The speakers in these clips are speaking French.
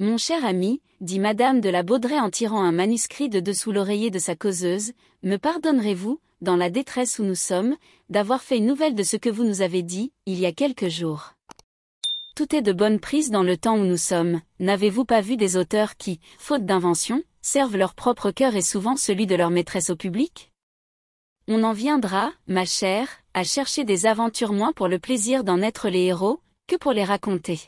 Mon cher ami, dit madame de la Baudraye en tirant un manuscrit de dessous l'oreiller de sa causeuse, me pardonnerez-vous, dans la détresse où nous sommes, d'avoir fait une nouvelle de ce que vous nous avez dit, il y a quelques jours. Tout est de bonne prise dans le temps où nous sommes, n'avez-vous pas vu des auteurs qui, faute d'invention, servent leur propre cœur et souvent celui de leur maîtresse au public On en viendra, ma chère, à chercher des aventures moins pour le plaisir d'en être les héros, que pour les raconter.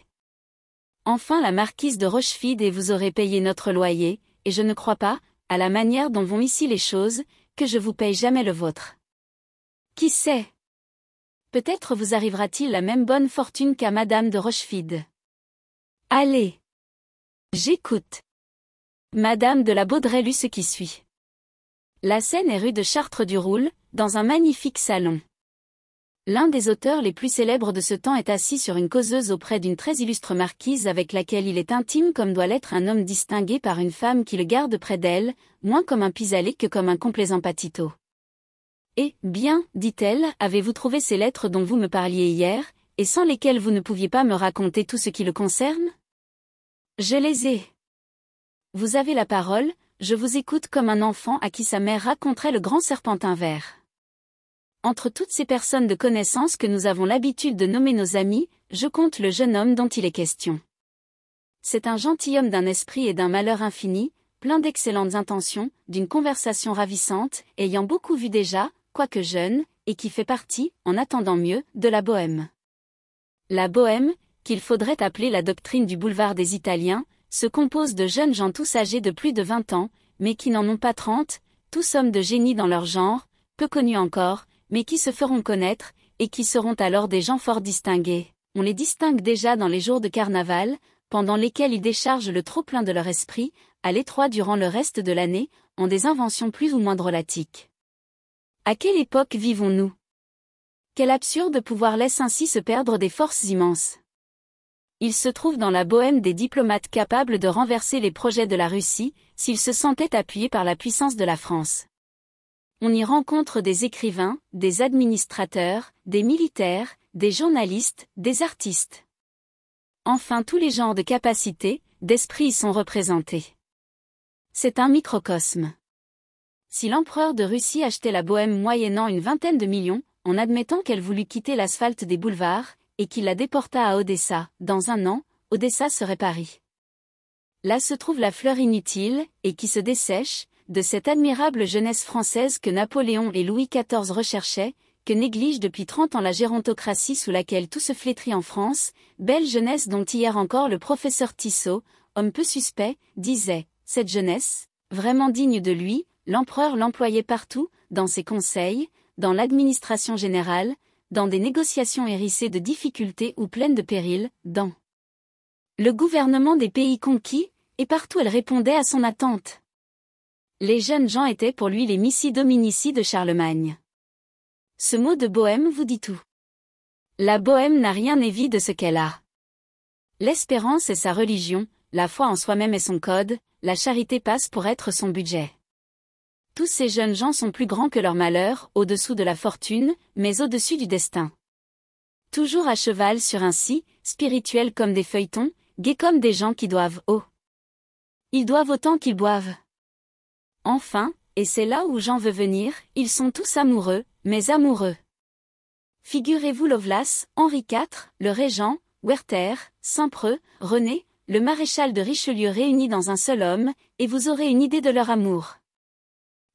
Enfin la marquise de Rochefide et vous aurez payé notre loyer, et je ne crois pas, à la manière dont vont ici les choses, que je vous paye jamais le vôtre. Qui sait Peut-être vous arrivera-t-il la même bonne fortune qu'à Madame de Rochefide. Allez J'écoute. Madame de la Baudraye lut ce qui suit. La scène est rue de Chartres-du-Roule, dans un magnifique salon. L'un des auteurs les plus célèbres de ce temps est assis sur une causeuse auprès d'une très illustre marquise avec laquelle il est intime comme doit l'être un homme distingué par une femme qui le garde près d'elle, moins comme un pisalé que comme un complaisant patito. Eh bien, dit-elle, avez-vous trouvé ces lettres dont vous me parliez hier, et sans lesquelles vous ne pouviez pas me raconter tout ce qui le concerne Je les ai. Vous avez la parole, je vous écoute comme un enfant à qui sa mère raconterait le grand serpentin vert. Entre toutes ces personnes de connaissance que nous avons l'habitude de nommer nos amis, je compte le jeune homme dont il est question. C'est un gentilhomme d'un esprit et d'un malheur infini, plein d'excellentes intentions, d'une conversation ravissante, ayant beaucoup vu déjà, quoique jeune, et qui fait partie, en attendant mieux, de la bohème. La bohème, qu'il faudrait appeler la doctrine du boulevard des Italiens, se compose de jeunes gens tous âgés de plus de vingt ans, mais qui n'en ont pas trente, tous hommes de génie dans leur genre, peu connus encore, mais qui se feront connaître, et qui seront alors des gens fort distingués. On les distingue déjà dans les jours de carnaval, pendant lesquels ils déchargent le trop-plein de leur esprit, à l'étroit durant le reste de l'année, en des inventions plus ou moins drôlatiques. À quelle époque vivons-nous Quel absurde pouvoir laisse ainsi se perdre des forces immenses. Il se trouve dans la bohème des diplomates capables de renverser les projets de la Russie, s'ils se sentaient appuyés par la puissance de la France on y rencontre des écrivains, des administrateurs, des militaires, des journalistes, des artistes. Enfin tous les genres de capacités, d'esprit y sont représentés. C'est un microcosme. Si l'empereur de Russie achetait la Bohème moyennant une vingtaine de millions, en admettant qu'elle voulut quitter l'asphalte des boulevards, et qu'il la déporta à Odessa, dans un an, Odessa serait Paris. Là se trouve la fleur inutile, et qui se dessèche, de cette admirable jeunesse française que Napoléon et Louis XIV recherchaient, que néglige depuis trente ans la gérontocratie sous laquelle tout se flétrit en France, belle jeunesse dont hier encore le professeur Tissot, homme peu suspect, disait « Cette jeunesse, vraiment digne de lui, l'empereur l'employait partout, dans ses conseils, dans l'administration générale, dans des négociations hérissées de difficultés ou pleines de périls, dans le gouvernement des pays conquis, et partout elle répondait à son attente les jeunes gens étaient pour lui les Missi Dominici de Charlemagne. Ce mot de bohème vous dit tout. La bohème n'a rien évi de ce qu'elle a. L'espérance est sa religion, la foi en soi-même est son code, la charité passe pour être son budget. Tous ces jeunes gens sont plus grands que leur malheur, au-dessous de la fortune, mais au-dessus du destin. Toujours à cheval sur un si, spirituels comme des feuilletons, gais comme des gens qui doivent oh Ils doivent autant qu'ils boivent. Enfin, et c'est là où j'en veux venir, ils sont tous amoureux, mais amoureux. Figurez-vous Lovelace, Henri IV, le Régent, Werther, Saint-Preux, René, le maréchal de Richelieu réunis dans un seul homme, et vous aurez une idée de leur amour.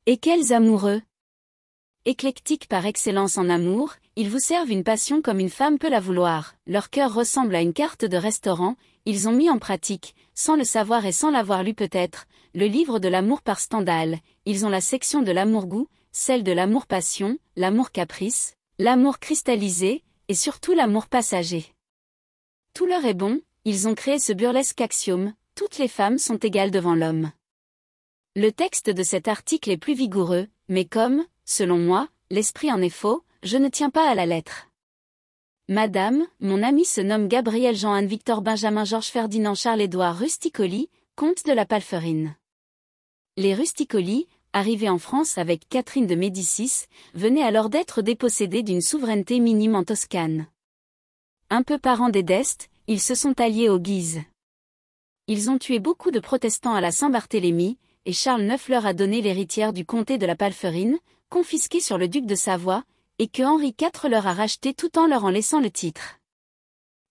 Et quels amoureux Éclectiques par excellence en amour, ils vous servent une passion comme une femme peut la vouloir, leur cœur ressemble à une carte de restaurant, ils ont mis en pratique, sans le savoir et sans l'avoir lu peut-être, le livre de l'amour par Stendhal, ils ont la section de l'amour-goût, celle de l'amour-passion, l'amour-caprice, l'amour cristallisé, et surtout l'amour passager. Tout leur est bon, ils ont créé ce burlesque axiome, toutes les femmes sont égales devant l'homme. Le texte de cet article est plus vigoureux, mais comme, selon moi, l'esprit en est faux, je ne tiens pas à la lettre. Madame, mon ami se nomme Gabriel Jean-Anne Victor Benjamin Georges Ferdinand Charles-Édouard Rusticoli, comte de la Palferine. Les Rusticoli, arrivés en France avec Catherine de Médicis, venaient alors d'être dépossédés d'une souveraineté minime en Toscane. Un peu parents des Destes, ils se sont alliés aux Guises. Ils ont tué beaucoup de protestants à la Saint-Barthélemy, et Charles IX leur a donné l'héritière du comté de la Palferine, confisquée sur le duc de Savoie, et que Henri IV leur a racheté tout en leur en laissant le titre.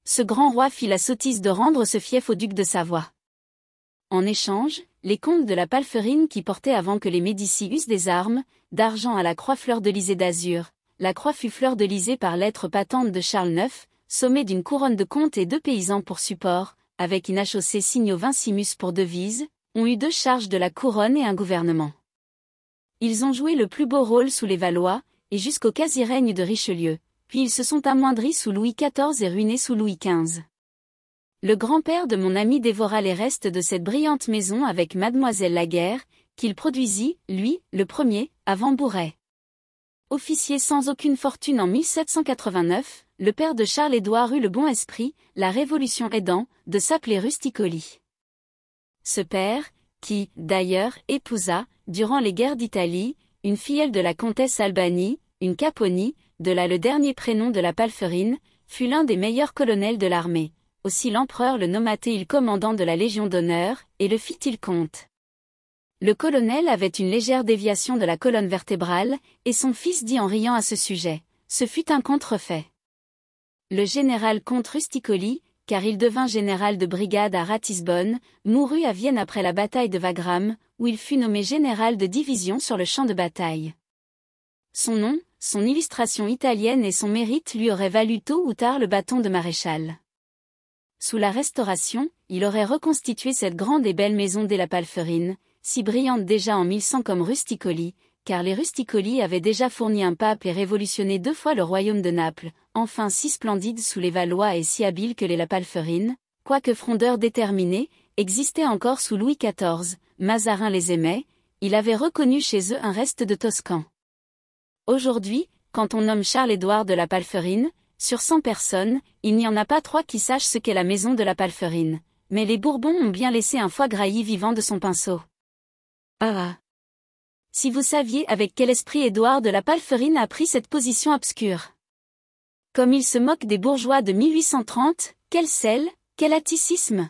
Ce grand roi fit la sottise de rendre ce fief au duc de Savoie. En échange, les comtes de la Palferine qui portaient avant que les Médicis eussent des armes, d'argent à la croix fleur de l'Isée d'azur, la croix fut fleur de lysée par lettre patente de Charles IX, sommée d'une couronne de comte et deux paysans pour support, avec une signe au vincimus pour devise, ont eu deux charges de la couronne et un gouvernement. Ils ont joué le plus beau rôle sous les Valois, et jusqu'au quasi-règne de Richelieu, puis ils se sont amoindris sous Louis XIV et ruinés sous Louis XV. Le grand-père de mon ami dévora les restes de cette brillante maison avec Mademoiselle Laguerre, qu'il produisit, lui, le premier, avant Bourret. Officier sans aucune fortune en 1789, le père de Charles-Édouard eut le bon esprit, la Révolution aidant, de s'appeler Rusticoli. Ce père, qui, d'ailleurs, épousa, durant les guerres d'Italie, une filleule de la comtesse Albanie, une Caponie, de là le dernier prénom de la Palferine, fut l'un des meilleurs colonels de l'armée. Aussi l'empereur le nomma-t-il commandant de la Légion d'honneur, et le fit-il comte. Le colonel avait une légère déviation de la colonne vertébrale, et son fils dit en riant à ce sujet. Ce fut un contrefait. Le général comte Rusticoli, car il devint général de brigade à Ratisbonne, mourut à Vienne après la bataille de Wagram, où il fut nommé général de division sur le champ de bataille. Son nom, son illustration italienne et son mérite lui auraient valu tôt ou tard le bâton de maréchal. Sous la Restauration, il aurait reconstitué cette grande et belle maison des la Palferine, si brillante déjà en 1100 comme Rusticoli, car les Rusticoli avaient déjà fourni un pape et révolutionné deux fois le royaume de Naples, enfin si splendide sous les Valois et si habile que les La quoique frondeurs déterminés, existait encore sous Louis XIV, Mazarin les aimait, il avait reconnu chez eux un reste de Toscan. Aujourd'hui, quand on nomme Charles-Édouard de la Palferine, sur cent personnes, il n'y en a pas trois qui sachent ce qu'est la maison de la Palferine. Mais les Bourbons ont bien laissé un foie grailli vivant de son pinceau. Ah, ah Si vous saviez avec quel esprit Édouard de la Palferine a pris cette position obscure. Comme il se moque des bourgeois de 1830, quel sel, quel atticisme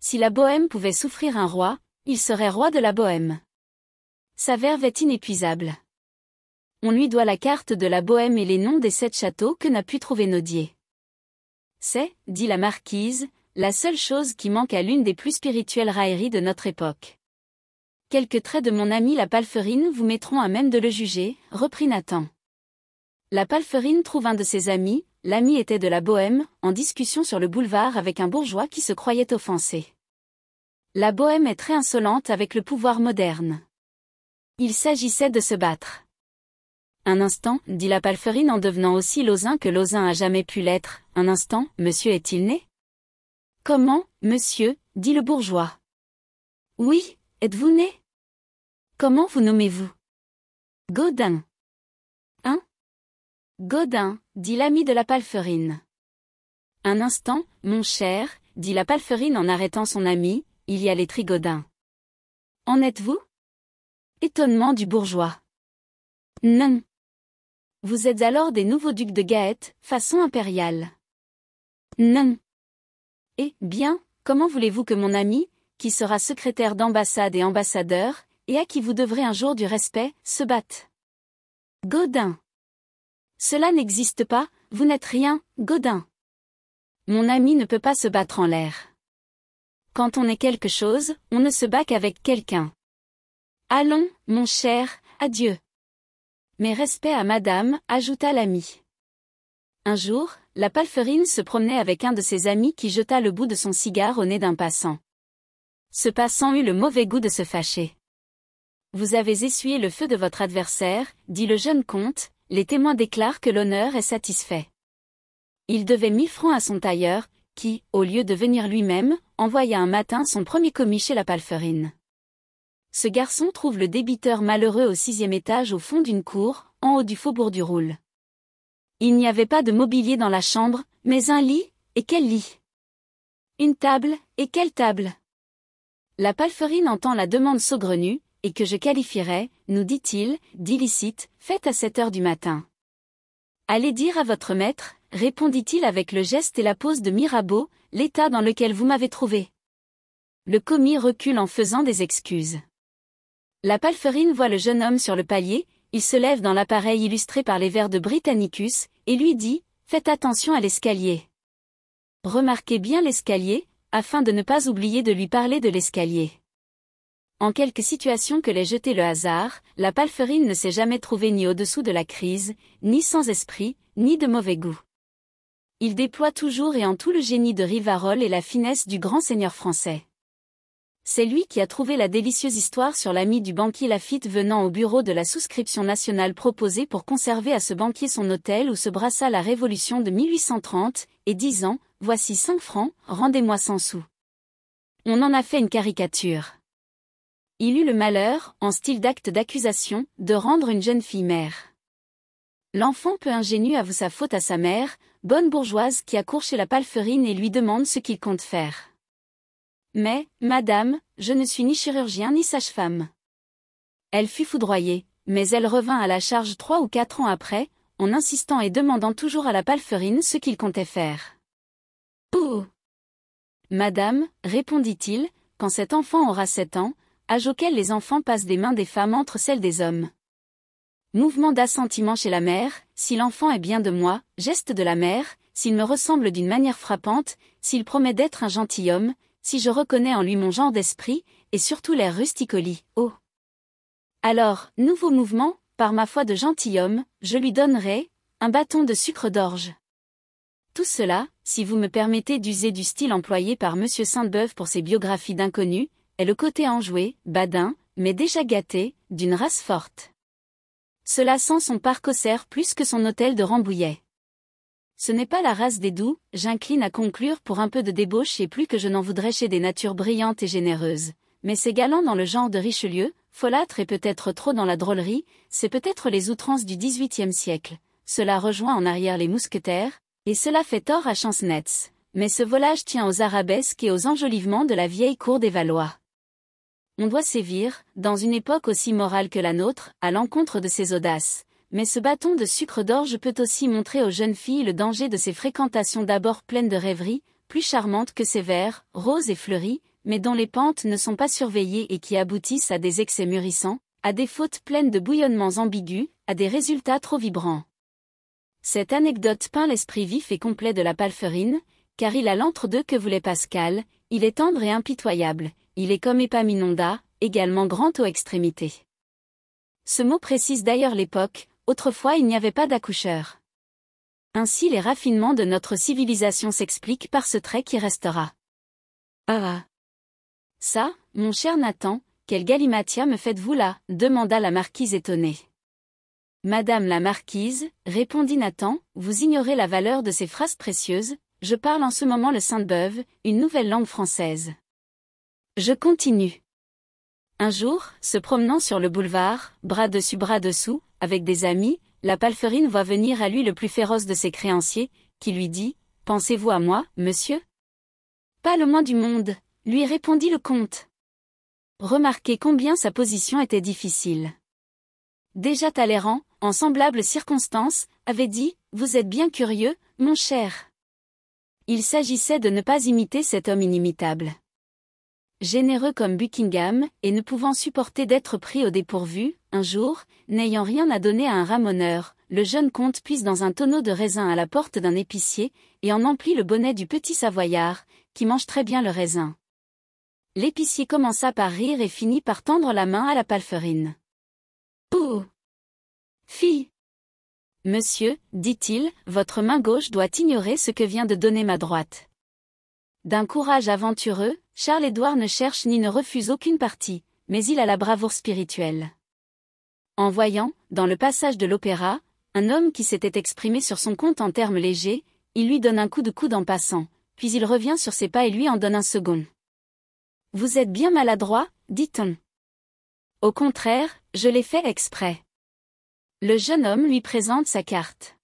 Si la Bohème pouvait souffrir un roi, il serait roi de la Bohème. Sa verve est inépuisable. On lui doit la carte de la Bohème et les noms des sept châteaux que n'a pu trouver Naudier. »« C'est, dit la marquise, la seule chose qui manque à l'une des plus spirituelles railleries de notre époque. Quelques traits de mon ami la palferine vous mettront à même de le juger, reprit Nathan. La palferine trouve un de ses amis, l'ami était de la Bohème, en discussion sur le boulevard avec un bourgeois qui se croyait offensé. La Bohème est très insolente avec le pouvoir moderne. Il s'agissait de se battre. Un instant, dit la Palferine en devenant aussi lozin que lozin a jamais pu l'être. Un instant, monsieur est-il né Comment, monsieur dit le bourgeois. Oui, êtes-vous né Comment vous nommez-vous Godin. Hein Godin, dit l'ami de la Palferine. Un instant, mon cher, dit la Palferine en arrêtant son ami, il y a les trigodins. En êtes-vous Étonnement du bourgeois. Non, vous êtes alors des nouveaux ducs de Gaët, façon impériale. Non. Eh bien, comment voulez-vous que mon ami, qui sera secrétaire d'ambassade et ambassadeur, et à qui vous devrez un jour du respect, se batte Gaudin. Cela n'existe pas, vous n'êtes rien, Gaudin. Mon ami ne peut pas se battre en l'air. Quand on est quelque chose, on ne se bat qu'avec quelqu'un. Allons, mon cher, adieu. Mes respects à madame, ajouta l'ami. Un jour, la palferine se promenait avec un de ses amis qui jeta le bout de son cigare au nez d'un passant. Ce passant eut le mauvais goût de se fâcher. Vous avez essuyé le feu de votre adversaire, dit le jeune comte, les témoins déclarent que l'honneur est satisfait. Il devait mille francs à son tailleur, qui, au lieu de venir lui-même, envoya un matin son premier commis chez la palferine ce garçon trouve le débiteur malheureux au sixième étage au fond d'une cour, en haut du faubourg du Roule. Il n'y avait pas de mobilier dans la chambre, mais un lit, et quel lit Une table, et quelle table La palferine entend la demande saugrenue, et que je qualifierais, nous dit-il, d'illicite, faite à sept heures du matin. Allez dire à votre maître, répondit-il avec le geste et la pose de Mirabeau, l'état dans lequel vous m'avez trouvé. Le commis recule en faisant des excuses. La palferine voit le jeune homme sur le palier, il se lève dans l'appareil illustré par les vers de Britannicus, et lui dit « Faites attention à l'escalier. Remarquez bien l'escalier, afin de ne pas oublier de lui parler de l'escalier. » En quelque situation que l'ait jeté le hasard, la palferine ne s'est jamais trouvée ni au-dessous de la crise, ni sans esprit, ni de mauvais goût. Il déploie toujours et en tout le génie de Rivarol et la finesse du grand seigneur français. C'est lui qui a trouvé la délicieuse histoire sur l'ami du banquier Lafitte venant au bureau de la souscription nationale proposée pour conserver à ce banquier son hôtel où se brassa la révolution de 1830, et disant « Voici 5 francs, rendez-moi 100 sous ». On en a fait une caricature. Il eut le malheur, en style d'acte d'accusation, de rendre une jeune fille mère. L'enfant peu ingénu avoue sa faute à sa mère, bonne bourgeoise qui accourt chez la palferine et lui demande ce qu'il compte faire. Mais, madame, je ne suis ni chirurgien ni sage-femme. Elle fut foudroyée, mais elle revint à la charge trois ou quatre ans après, en insistant et demandant toujours à la palferine ce qu'il comptait faire. Pouh Madame, répondit-il, quand cet enfant aura sept ans, âge auquel les enfants passent des mains des femmes entre celles des hommes. Mouvement d'assentiment chez la mère, si l'enfant est bien de moi, geste de la mère, s'il me ressemble d'une manière frappante, s'il promet d'être un gentilhomme, si je reconnais en lui mon genre d'esprit, et surtout l'air rusticoli, oh Alors, nouveau mouvement, par ma foi de gentilhomme, je lui donnerai, un bâton de sucre d'orge. Tout cela, si vous me permettez d'user du style employé par M. Sainte-Beuve pour ses biographies d'inconnus, est le côté enjoué, badin, mais déjà gâté, d'une race forte. Cela sent son parc plus que son hôtel de Rambouillet. Ce n'est pas la race des doux, j'incline à conclure pour un peu de débauche et plus que je n'en voudrais chez des natures brillantes et généreuses. Mais c'est galant dans le genre de Richelieu, folâtre et peut-être trop dans la drôlerie, c'est peut-être les outrances du XVIIIe siècle. Cela rejoint en arrière les mousquetaires, et cela fait tort à Chancenetz. Mais ce volage tient aux arabesques et aux enjolivements de la vieille cour des Valois. On doit sévir, dans une époque aussi morale que la nôtre, à l'encontre de ces audaces mais ce bâton de sucre d'orge peut aussi montrer aux jeunes filles le danger de ces fréquentations d'abord pleines de rêveries, plus charmantes que vers, roses et fleuries, mais dont les pentes ne sont pas surveillées et qui aboutissent à des excès mûrissants, à des fautes pleines de bouillonnements ambigus, à des résultats trop vibrants. Cette anecdote peint l'esprit vif et complet de la palferine, car il a l'entre-deux que voulait Pascal, il est tendre et impitoyable, il est comme Épaminonda, également grand aux extrémités. Ce mot précise d'ailleurs l'époque, autrefois il n'y avait pas d'accoucheur. Ainsi les raffinements de notre civilisation s'expliquent par ce trait qui restera. Ah, ah. Ça, mon cher Nathan, quel galimatia me faites-vous là demanda la marquise étonnée. Madame la marquise, répondit Nathan, vous ignorez la valeur de ces phrases précieuses, je parle en ce moment le sainte-beuve, une nouvelle langue française. Je continue. Un jour, se promenant sur le boulevard, bras dessus bras dessous, avec des amis, la palferine voit venir à lui le plus féroce de ses créanciers, qui lui dit « Pensez-vous à moi, monsieur ?»« Pas le moins du monde », lui répondit le comte. Remarquez combien sa position était difficile. Déjà Talleyrand, en semblables circonstances, avait dit « Vous êtes bien curieux, mon cher ». Il s'agissait de ne pas imiter cet homme inimitable. Généreux comme Buckingham, et ne pouvant supporter d'être pris au dépourvu, un jour, n'ayant rien à donner à un ramoneur, le jeune comte puise dans un tonneau de raisin à la porte d'un épicier, et en emplit le bonnet du petit savoyard, qui mange très bien le raisin. L'épicier commença par rire et finit par tendre la main à la palferine. Pouh! Fille Monsieur, dit-il, votre main gauche doit ignorer ce que vient de donner ma droite. D'un courage aventureux, Charles-Édouard ne cherche ni ne refuse aucune partie, mais il a la bravoure spirituelle. En voyant, dans le passage de l'opéra, un homme qui s'était exprimé sur son compte en termes légers, il lui donne un coup de coude en passant, puis il revient sur ses pas et lui en donne un second. Vous êtes bien maladroit, dit-on. Au contraire, je l'ai fait exprès. Le jeune homme lui présente sa carte.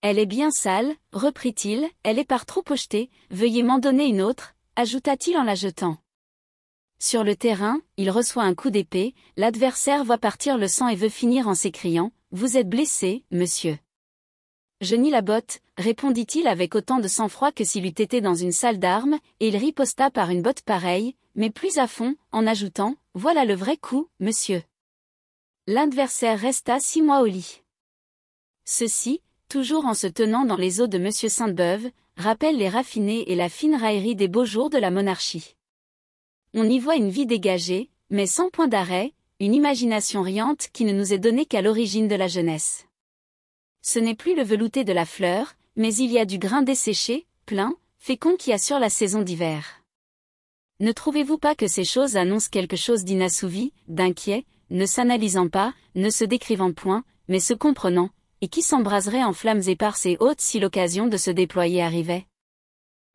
Elle est bien sale, reprit-il, elle est par trop pochetée, veuillez m'en donner une autre, ajouta-t-il en la jetant. Sur le terrain, il reçoit un coup d'épée, l'adversaire voit partir le sang et veut finir en s'écriant ⁇ Vous êtes blessé, monsieur !⁇ Je nie la botte, répondit-il avec autant de sang-froid que s'il eût été dans une salle d'armes, et il riposta par une botte pareille, mais plus à fond, en ajoutant ⁇ Voilà le vrai coup, monsieur !⁇ L'adversaire resta six mois au lit. Ceci, toujours en se tenant dans les os de M. Sainte-Beuve, rappelle les raffinés et la fine raillerie des beaux jours de la monarchie. On y voit une vie dégagée, mais sans point d'arrêt, une imagination riante qui ne nous est donnée qu'à l'origine de la jeunesse. Ce n'est plus le velouté de la fleur, mais il y a du grain desséché, plein, fécond qui assure la saison d'hiver. Ne trouvez-vous pas que ces choses annoncent quelque chose d'inassouvi, d'inquiet, ne s'analysant pas, ne se décrivant point, mais se comprenant, et qui s'embraserait en flammes éparses et hautes si l'occasion de se déployer arrivait.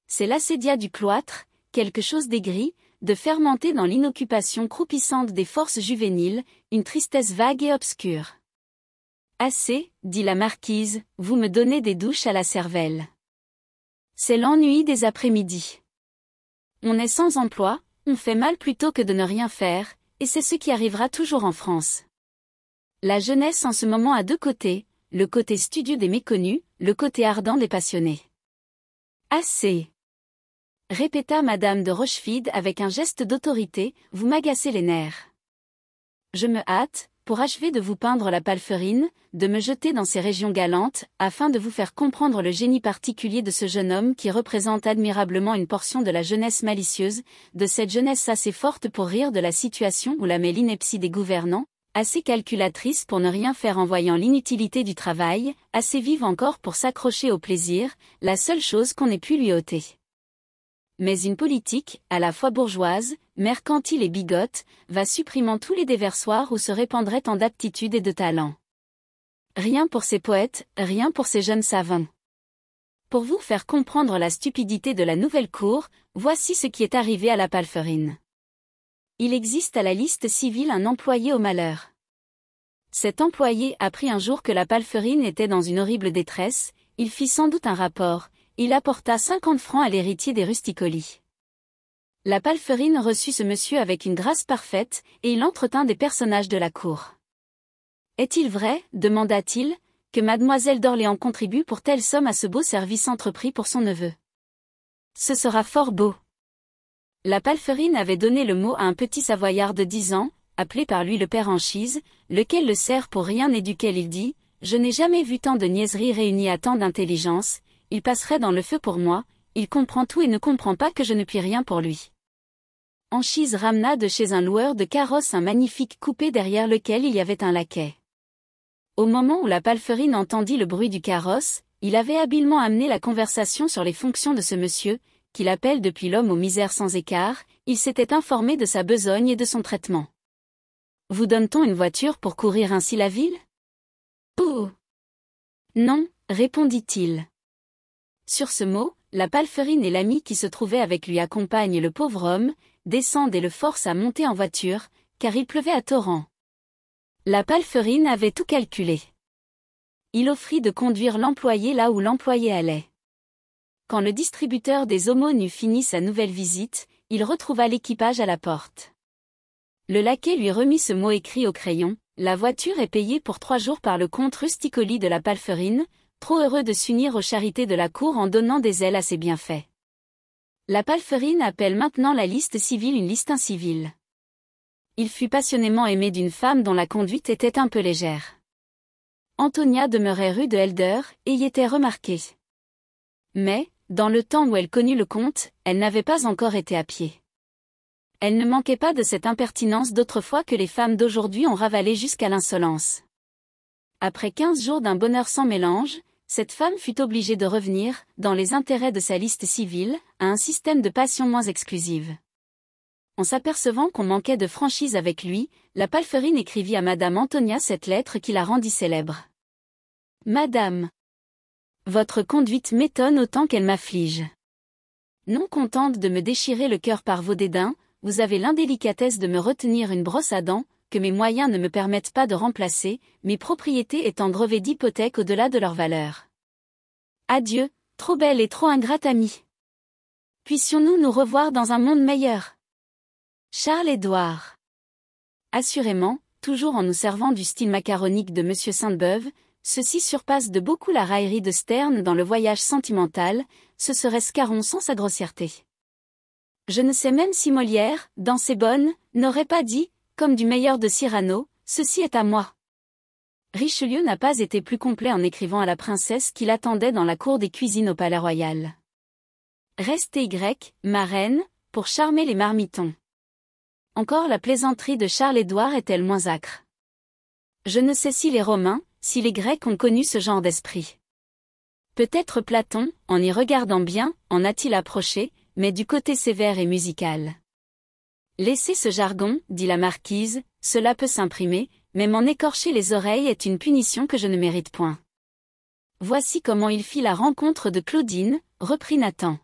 C'est l'assédia du cloître, quelque chose d'aigri, de fermenter dans l'inoccupation croupissante des forces juvéniles, une tristesse vague et obscure. Assez, dit la marquise, vous me donnez des douches à la cervelle. C'est l'ennui des après-midi. On est sans emploi, on fait mal plutôt que de ne rien faire, et c'est ce qui arrivera toujours en France. La jeunesse en ce moment a deux côtés, le côté studieux des méconnus, le côté ardent des passionnés. Assez répéta Madame de Rochefide avec un geste d'autorité, vous m'agacez les nerfs. Je me hâte, pour achever de vous peindre la palferine, de me jeter dans ces régions galantes, afin de vous faire comprendre le génie particulier de ce jeune homme qui représente admirablement une portion de la jeunesse malicieuse, de cette jeunesse assez forte pour rire de la situation où la met des gouvernants, assez calculatrice pour ne rien faire en voyant l'inutilité du travail, assez vive encore pour s'accrocher au plaisir, la seule chose qu'on ait pu lui ôter. Mais une politique, à la fois bourgeoise, mercantile et bigote, va supprimant tous les déversoirs où se répandraient tant d'aptitudes et de talents. Rien pour ces poètes, rien pour ces jeunes savants. Pour vous faire comprendre la stupidité de la nouvelle cour, voici ce qui est arrivé à la palferine. Il existe à la liste civile un employé au malheur. Cet employé apprit un jour que la palferine était dans une horrible détresse, il fit sans doute un rapport, il apporta cinquante francs à l'héritier des Rusticoli. La palferine reçut ce monsieur avec une grâce parfaite, et il entretint des personnages de la cour. Est-il vrai, demanda-t-il, que mademoiselle d'Orléans contribue pour telle somme à ce beau service entrepris pour son neveu Ce sera fort beau. La palferine avait donné le mot à un petit savoyard de dix ans, appelé par lui le père Anchise, lequel le sert pour rien et duquel il dit « Je n'ai jamais vu tant de niaiseries réunies à tant d'intelligence, il passerait dans le feu pour moi, il comprend tout et ne comprend pas que je ne puis rien pour lui. » Anchise ramena de chez un loueur de carrosse un magnifique coupé derrière lequel il y avait un laquais. Au moment où la palferine entendit le bruit du carrosse, il avait habilement amené la conversation sur les fonctions de ce monsieur, qu'il appelle depuis l'homme aux misères sans écart, il s'était informé de sa besogne et de son traitement. Vous donne-t-on une voiture pour courir ainsi la ville Pouh Non, répondit-il. Sur ce mot, la palferine et l'ami qui se trouvait avec lui accompagnent le pauvre homme, descendent et le forcent à monter en voiture, car il pleuvait à torrent. La palferine avait tout calculé. Il offrit de conduire l'employé là où l'employé allait. Quand le distributeur des aumônes eut fini sa nouvelle visite, il retrouva l'équipage à la porte. Le laquais lui remit ce mot écrit au crayon, la voiture est payée pour trois jours par le comte Rusticoli de la Palferine, trop heureux de s'unir aux charités de la cour en donnant des ailes à ses bienfaits. La Palferine appelle maintenant la liste civile une liste incivile. Il fut passionnément aimé d'une femme dont la conduite était un peu légère. Antonia demeurait rue de Helder et y était remarquée. Mais, dans le temps où elle connut le comte, elle n'avait pas encore été à pied. Elle ne manquait pas de cette impertinence d'autrefois que les femmes d'aujourd'hui ont ravalée jusqu'à l'insolence. Après quinze jours d'un bonheur sans mélange, cette femme fut obligée de revenir, dans les intérêts de sa liste civile, à un système de passion moins exclusive. En s'apercevant qu'on manquait de franchise avec lui, la palferine écrivit à Madame Antonia cette lettre qui la rendit célèbre. Madame, votre conduite m'étonne autant qu'elle m'afflige. Non contente de me déchirer le cœur par vos dédains, vous avez l'indélicatesse de me retenir une brosse à dents, que mes moyens ne me permettent pas de remplacer, mes propriétés étant grevées d'hypothèques au-delà de leur valeur. Adieu, trop belle et trop ingrate amie. Puissions-nous nous revoir dans un monde meilleur Charles-Édouard. Assurément, toujours en nous servant du style macaronique de M. Sainte-Beuve, Ceci surpasse de beaucoup la raillerie de Stern dans le voyage sentimental, ce serait Scarron sans sa grossièreté. Je ne sais même si Molière, dans ses bonnes, n'aurait pas dit, comme du meilleur de Cyrano, ceci est à moi. Richelieu n'a pas été plus complet en écrivant à la princesse qui l'attendait dans la cour des cuisines au palais royal. Restez Y, ma reine, pour charmer les marmitons. Encore la plaisanterie de Charles-Édouard est-elle moins acre. Je ne sais si les Romains, si les Grecs ont connu ce genre d'esprit. Peut-être Platon, en y regardant bien, en a-t-il approché, mais du côté sévère et musical. Laissez ce jargon, dit la marquise, cela peut s'imprimer, mais m'en écorcher les oreilles est une punition que je ne mérite point. Voici comment il fit la rencontre de Claudine, reprit Nathan.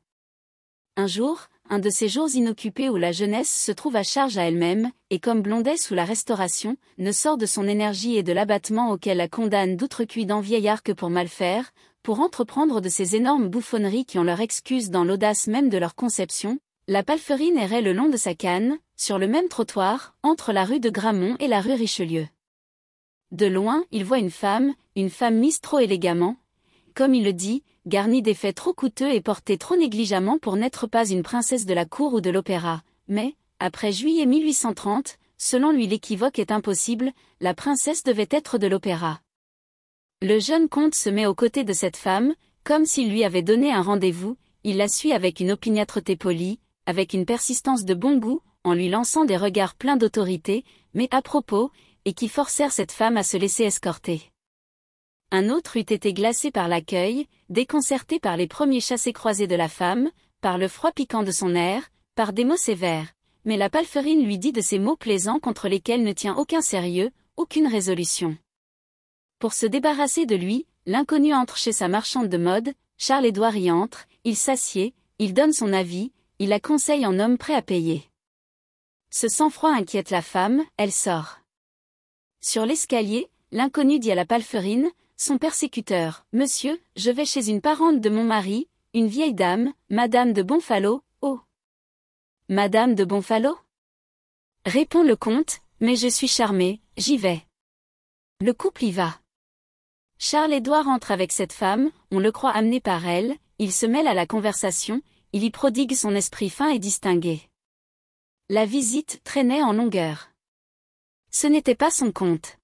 Un jour, un de ces jours inoccupés où la jeunesse se trouve à charge à elle-même, et comme Blondet sous la Restauration, ne sort de son énergie et de l'abattement auquel la condamne d'outrecuidant d'envieillard vieillard que pour mal faire, pour entreprendre de ces énormes bouffonneries qui ont leur excuse dans l'audace même de leur conception, la palferine errait le long de sa canne, sur le même trottoir, entre la rue de Grammont et la rue Richelieu. De loin, il voit une femme, une femme mise trop élégamment, comme il le dit, garnie d'effets trop coûteux et porté trop négligemment pour n'être pas une princesse de la cour ou de l'opéra. Mais, après juillet 1830, selon lui l'équivoque est impossible, la princesse devait être de l'opéra. Le jeune comte se met aux côtés de cette femme, comme s'il lui avait donné un rendez-vous, il la suit avec une opiniâtreté polie, avec une persistance de bon goût, en lui lançant des regards pleins d'autorité, mais à propos, et qui forcèrent cette femme à se laisser escorter. Un autre eût été glacé par l'accueil, déconcerté par les premiers chassés-croisés de la femme, par le froid piquant de son air, par des mots sévères. Mais la palferine lui dit de ces mots plaisants contre lesquels ne tient aucun sérieux, aucune résolution. Pour se débarrasser de lui, l'inconnu entre chez sa marchande de mode, Charles-Édouard y entre, il s'assied, il donne son avis, il la conseille en homme prêt à payer. Ce sang-froid inquiète la femme, elle sort. Sur l'escalier, l'inconnu dit à la palferine, son persécuteur, Monsieur, je vais chez une parente de mon mari, une vieille dame, Madame de Bonfalo, oh. Madame de Bonfalo Répond le comte, mais je suis charmé, j'y vais. Le couple y va. Charles-Édouard entre avec cette femme, on le croit amené par elle, il se mêle à la conversation, il y prodigue son esprit fin et distingué. La visite traînait en longueur. Ce n'était pas son compte.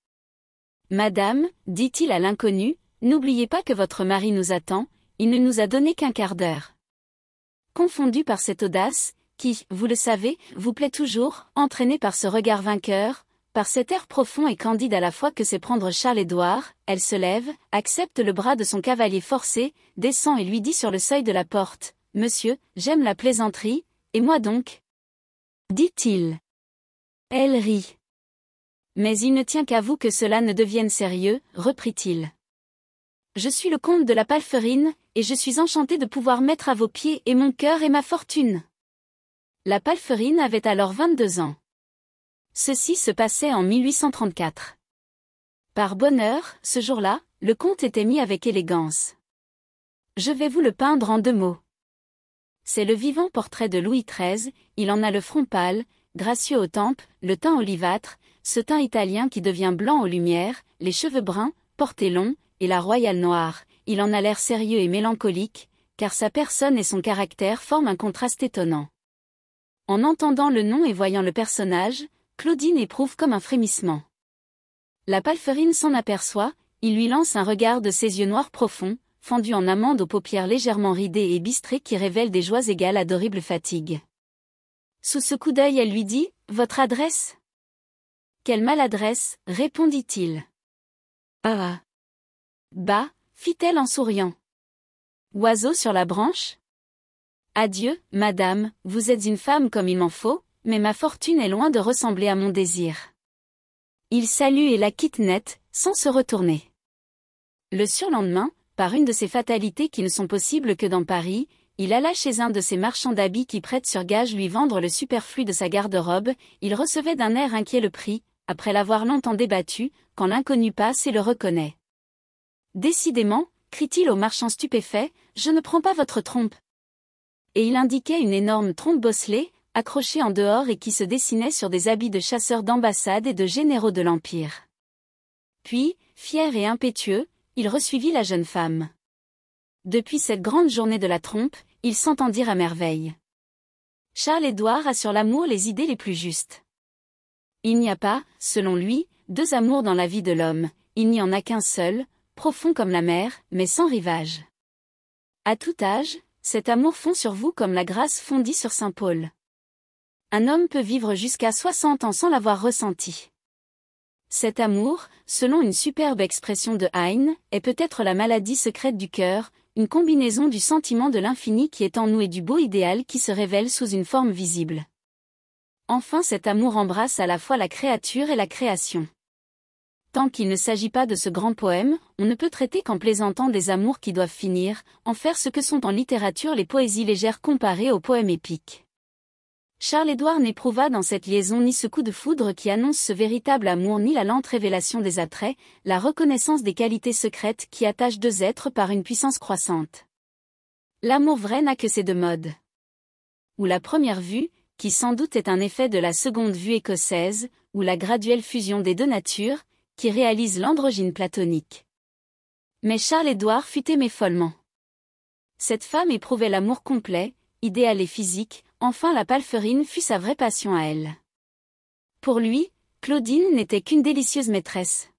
Madame, dit-il à l'inconnu, n'oubliez pas que votre mari nous attend, il ne nous a donné qu'un quart d'heure. Confondu par cette audace, qui, vous le savez, vous plaît toujours, entraînée par ce regard vainqueur, par cet air profond et candide à la fois que sait prendre Charles-Édouard, elle se lève, accepte le bras de son cavalier forcé, descend et lui dit sur le seuil de la porte, Monsieur, j'aime la plaisanterie, et moi donc dit-il. Elle rit. Mais il ne tient qu'à vous que cela ne devienne sérieux, reprit-il. Je suis le comte de la Palferine, et je suis enchanté de pouvoir mettre à vos pieds et mon cœur et ma fortune. La Palferine avait alors 22 ans. Ceci se passait en 1834. Par bonheur, ce jour-là, le comte était mis avec élégance. Je vais vous le peindre en deux mots. C'est le vivant portrait de Louis XIII, il en a le front pâle, gracieux aux tempes, le teint olivâtre, ce teint italien qui devient blanc aux lumières, les cheveux bruns, portés longs, et la royale noire, il en a l'air sérieux et mélancolique, car sa personne et son caractère forment un contraste étonnant. En entendant le nom et voyant le personnage, Claudine éprouve comme un frémissement. La palferine s'en aperçoit, il lui lance un regard de ses yeux noirs profonds, fendus en amande aux paupières légèrement ridées et bistrées qui révèlent des joies égales à d'horribles fatigues. Sous ce coup d'œil elle lui dit « Votre adresse ?» Quelle maladresse, répondit-il. Ah. Bah, fit-elle en souriant. Oiseau sur la branche Adieu, madame, vous êtes une femme comme il m'en faut, mais ma fortune est loin de ressembler à mon désir. Il salue et la quitte net, sans se retourner. Le surlendemain, par une de ces fatalités qui ne sont possibles que dans Paris, il alla chez un de ces marchands d'habits qui prêtent sur gage lui vendre le superflu de sa garde-robe, il recevait d'un air inquiet le prix, après l'avoir longtemps débattu, quand l'inconnu passe et le reconnaît. Décidément, crie-t-il au marchand stupéfait, je ne prends pas votre trompe. Et il indiquait une énorme trompe bosselée, accrochée en dehors et qui se dessinait sur des habits de chasseurs d'ambassade et de généraux de l'Empire. Puis, fier et impétueux, il ressuivit la jeune femme. Depuis cette grande journée de la trompe, ils s'entendirent à merveille. Charles-Édouard a sur l'amour les idées les plus justes. Il n'y a pas, selon lui, deux amours dans la vie de l'homme, il n'y en a qu'un seul, profond comme la mer, mais sans rivage. À tout âge, cet amour fond sur vous comme la grâce fondit sur Saint Paul. Un homme peut vivre jusqu'à 60 ans sans l'avoir ressenti. Cet amour, selon une superbe expression de Heine, est peut-être la maladie secrète du cœur, une combinaison du sentiment de l'infini qui est en nous et du beau idéal qui se révèle sous une forme visible. Enfin cet amour embrasse à la fois la créature et la création. Tant qu'il ne s'agit pas de ce grand poème, on ne peut traiter qu'en plaisantant des amours qui doivent finir, en faire ce que sont en littérature les poésies légères comparées aux poèmes épiques. Charles-Édouard n'éprouva dans cette liaison ni ce coup de foudre qui annonce ce véritable amour ni la lente révélation des attraits, la reconnaissance des qualités secrètes qui attachent deux êtres par une puissance croissante. L'amour vrai n'a que ces deux modes. Ou la première vue, qui sans doute est un effet de la seconde vue écossaise, ou la graduelle fusion des deux natures, qui réalise l'androgyne platonique. Mais Charles-Édouard fut aimé follement. Cette femme éprouvait l'amour complet, idéal et physique, enfin la palferine fut sa vraie passion à elle. Pour lui, Claudine n'était qu'une délicieuse maîtresse.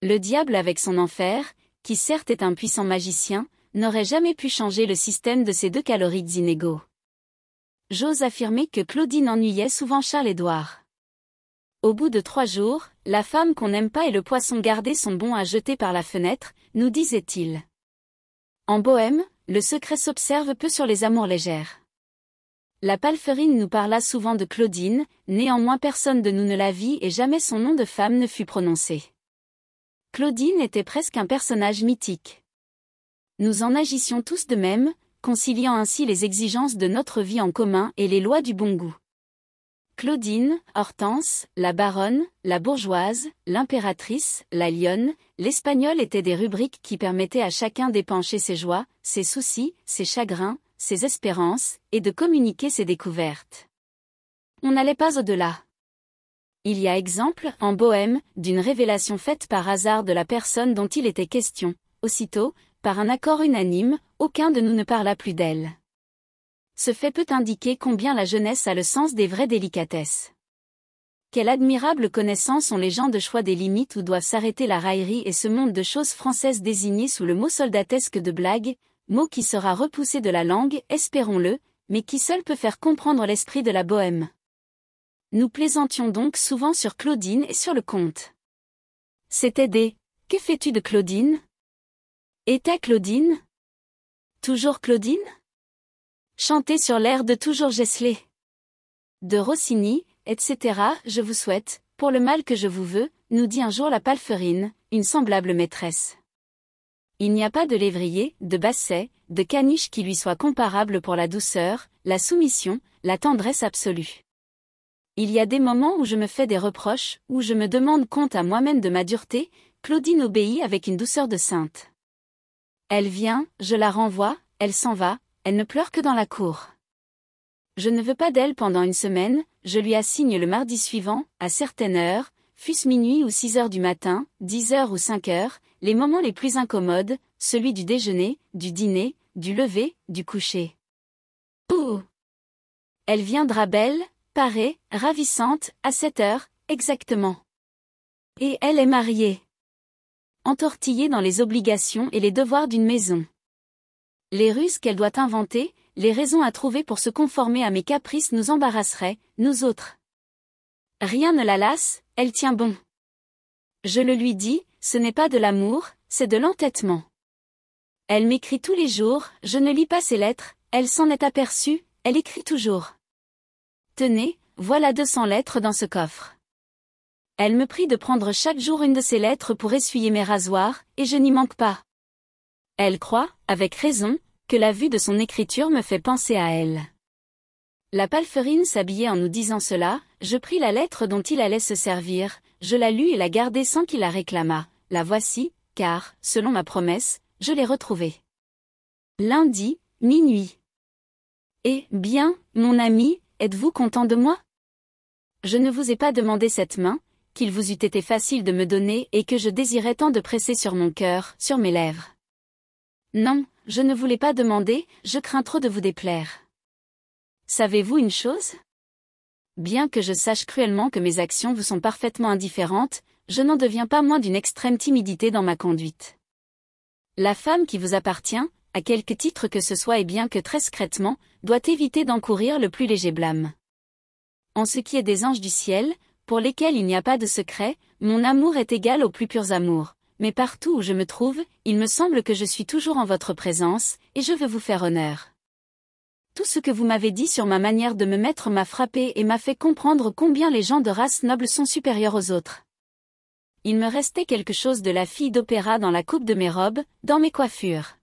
Le diable avec son enfer, qui certes est un puissant magicien, n'aurait jamais pu changer le système de ces deux caloriques inégaux j'ose affirmer que Claudine ennuyait souvent Charles-Édouard. Au bout de trois jours, la femme qu'on n'aime pas et le poisson gardé sont bons à jeter par la fenêtre, nous disait-il. En Bohème, le secret s'observe peu sur les amours légères. La palferine nous parla souvent de Claudine, néanmoins personne de nous ne la vit et jamais son nom de femme ne fut prononcé. Claudine était presque un personnage mythique. Nous en agissions tous de même, conciliant ainsi les exigences de notre vie en commun et les lois du bon goût. Claudine, Hortense, la baronne, la bourgeoise, l'impératrice, la lionne, l'espagnol étaient des rubriques qui permettaient à chacun d'épancher ses joies, ses soucis, ses chagrins, ses espérances, et de communiquer ses découvertes. On n'allait pas au-delà. Il y a exemple, en Bohème, d'une révélation faite par hasard de la personne dont il était question. Aussitôt, par un accord unanime, aucun de nous ne parla plus d'elle. Ce fait peut indiquer combien la jeunesse a le sens des vraies délicatesses. Quelle admirable connaissance ont les gens de choix des limites où doivent s'arrêter la raillerie et ce monde de choses françaises désignées sous le mot soldatesque de blague, mot qui sera repoussé de la langue, espérons-le, mais qui seul peut faire comprendre l'esprit de la bohème. Nous plaisantions donc souvent sur Claudine et sur le comte. C'était des « Que fais-tu de Claudine ?» Était Claudine Toujours Claudine Chantez sur l'air de Toujours Gesslé, De Rossini, etc. Je vous souhaite, pour le mal que je vous veux, nous dit un jour la palferine, une semblable maîtresse. Il n'y a pas de lévrier, de basset, de caniche qui lui soit comparable pour la douceur, la soumission, la tendresse absolue. Il y a des moments où je me fais des reproches, où je me demande compte à moi-même de ma dureté, Claudine obéit avec une douceur de sainte. Elle vient, je la renvoie, elle s'en va, elle ne pleure que dans la cour. Je ne veux pas d'elle pendant une semaine, je lui assigne le mardi suivant, à certaines heures, fût-ce minuit ou six heures du matin, dix heures ou cinq heures, les moments les plus incommodes, celui du déjeuner, du dîner, du lever, du coucher. Pouh Elle viendra belle, parée, ravissante, à sept heures, exactement. Et elle est mariée entortillée dans les obligations et les devoirs d'une maison. Les ruses qu'elle doit inventer, les raisons à trouver pour se conformer à mes caprices nous embarrasseraient, nous autres. Rien ne la lasse, elle tient bon. Je le lui dis, ce n'est pas de l'amour, c'est de l'entêtement. Elle m'écrit tous les jours, je ne lis pas ses lettres, elle s'en est aperçue, elle écrit toujours. Tenez, voilà 200 lettres dans ce coffre. Elle me prie de prendre chaque jour une de ses lettres pour essuyer mes rasoirs, et je n'y manque pas. Elle croit, avec raison, que la vue de son écriture me fait penser à elle. La palferine s'habillait en nous disant cela, je pris la lettre dont il allait se servir, je la lus et la gardai sans qu'il la réclamât. La voici, car, selon ma promesse, je l'ai retrouvée. Lundi, minuit. Eh bien, mon ami, êtes-vous content de moi Je ne vous ai pas demandé cette main, qu'il vous eût été facile de me donner et que je désirais tant de presser sur mon cœur, sur mes lèvres. Non, je ne voulais pas demander, je crains trop de vous déplaire. Savez-vous une chose Bien que je sache cruellement que mes actions vous sont parfaitement indifférentes, je n'en deviens pas moins d'une extrême timidité dans ma conduite. La femme qui vous appartient, à quelque titre que ce soit et bien que très secrètement, doit éviter d'encourir le plus léger blâme. En ce qui est des anges du ciel, pour lesquels il n'y a pas de secret, mon amour est égal aux plus purs amours. Mais partout où je me trouve, il me semble que je suis toujours en votre présence, et je veux vous faire honneur. Tout ce que vous m'avez dit sur ma manière de me mettre m'a frappé et m'a fait comprendre combien les gens de race noble sont supérieurs aux autres. Il me restait quelque chose de la fille d'opéra dans la coupe de mes robes, dans mes coiffures.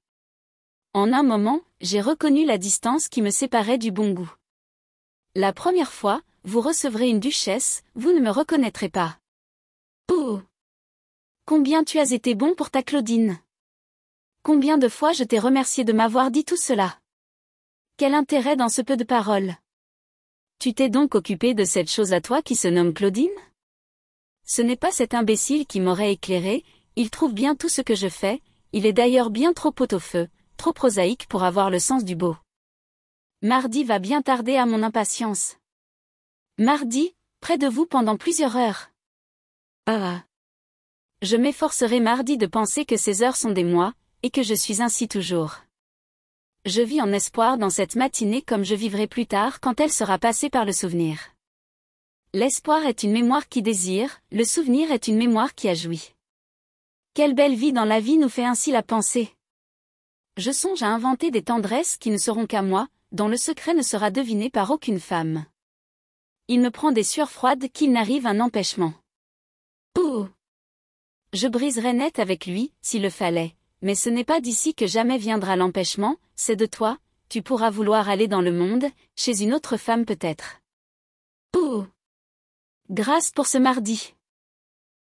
En un moment, j'ai reconnu la distance qui me séparait du bon goût. La première fois, vous recevrez une duchesse, vous ne me reconnaîtrez pas. Oh Combien tu as été bon pour ta Claudine Combien de fois je t'ai remercié de m'avoir dit tout cela Quel intérêt dans ce peu de paroles Tu t'es donc occupé de cette chose à toi qui se nomme Claudine Ce n'est pas cet imbécile qui m'aurait éclairé, il trouve bien tout ce que je fais, il est d'ailleurs bien trop pot au feu, trop prosaïque pour avoir le sens du beau. Mardi va bien tarder à mon impatience. Mardi, près de vous pendant plusieurs heures. Ah. Je m'efforcerai mardi de penser que ces heures sont des mois, et que je suis ainsi toujours. Je vis en espoir dans cette matinée comme je vivrai plus tard quand elle sera passée par le souvenir. L'espoir est une mémoire qui désire, le souvenir est une mémoire qui a joui. Quelle belle vie dans la vie nous fait ainsi la pensée. Je songe à inventer des tendresses qui ne seront qu'à moi, dont le secret ne sera deviné par aucune femme il me prend des sueurs froides qu'il n'arrive un empêchement. Pouh Je briserai net avec lui, s'il le fallait, mais ce n'est pas d'ici que jamais viendra l'empêchement, c'est de toi, tu pourras vouloir aller dans le monde, chez une autre femme peut-être. Pouh Grâce pour ce mardi.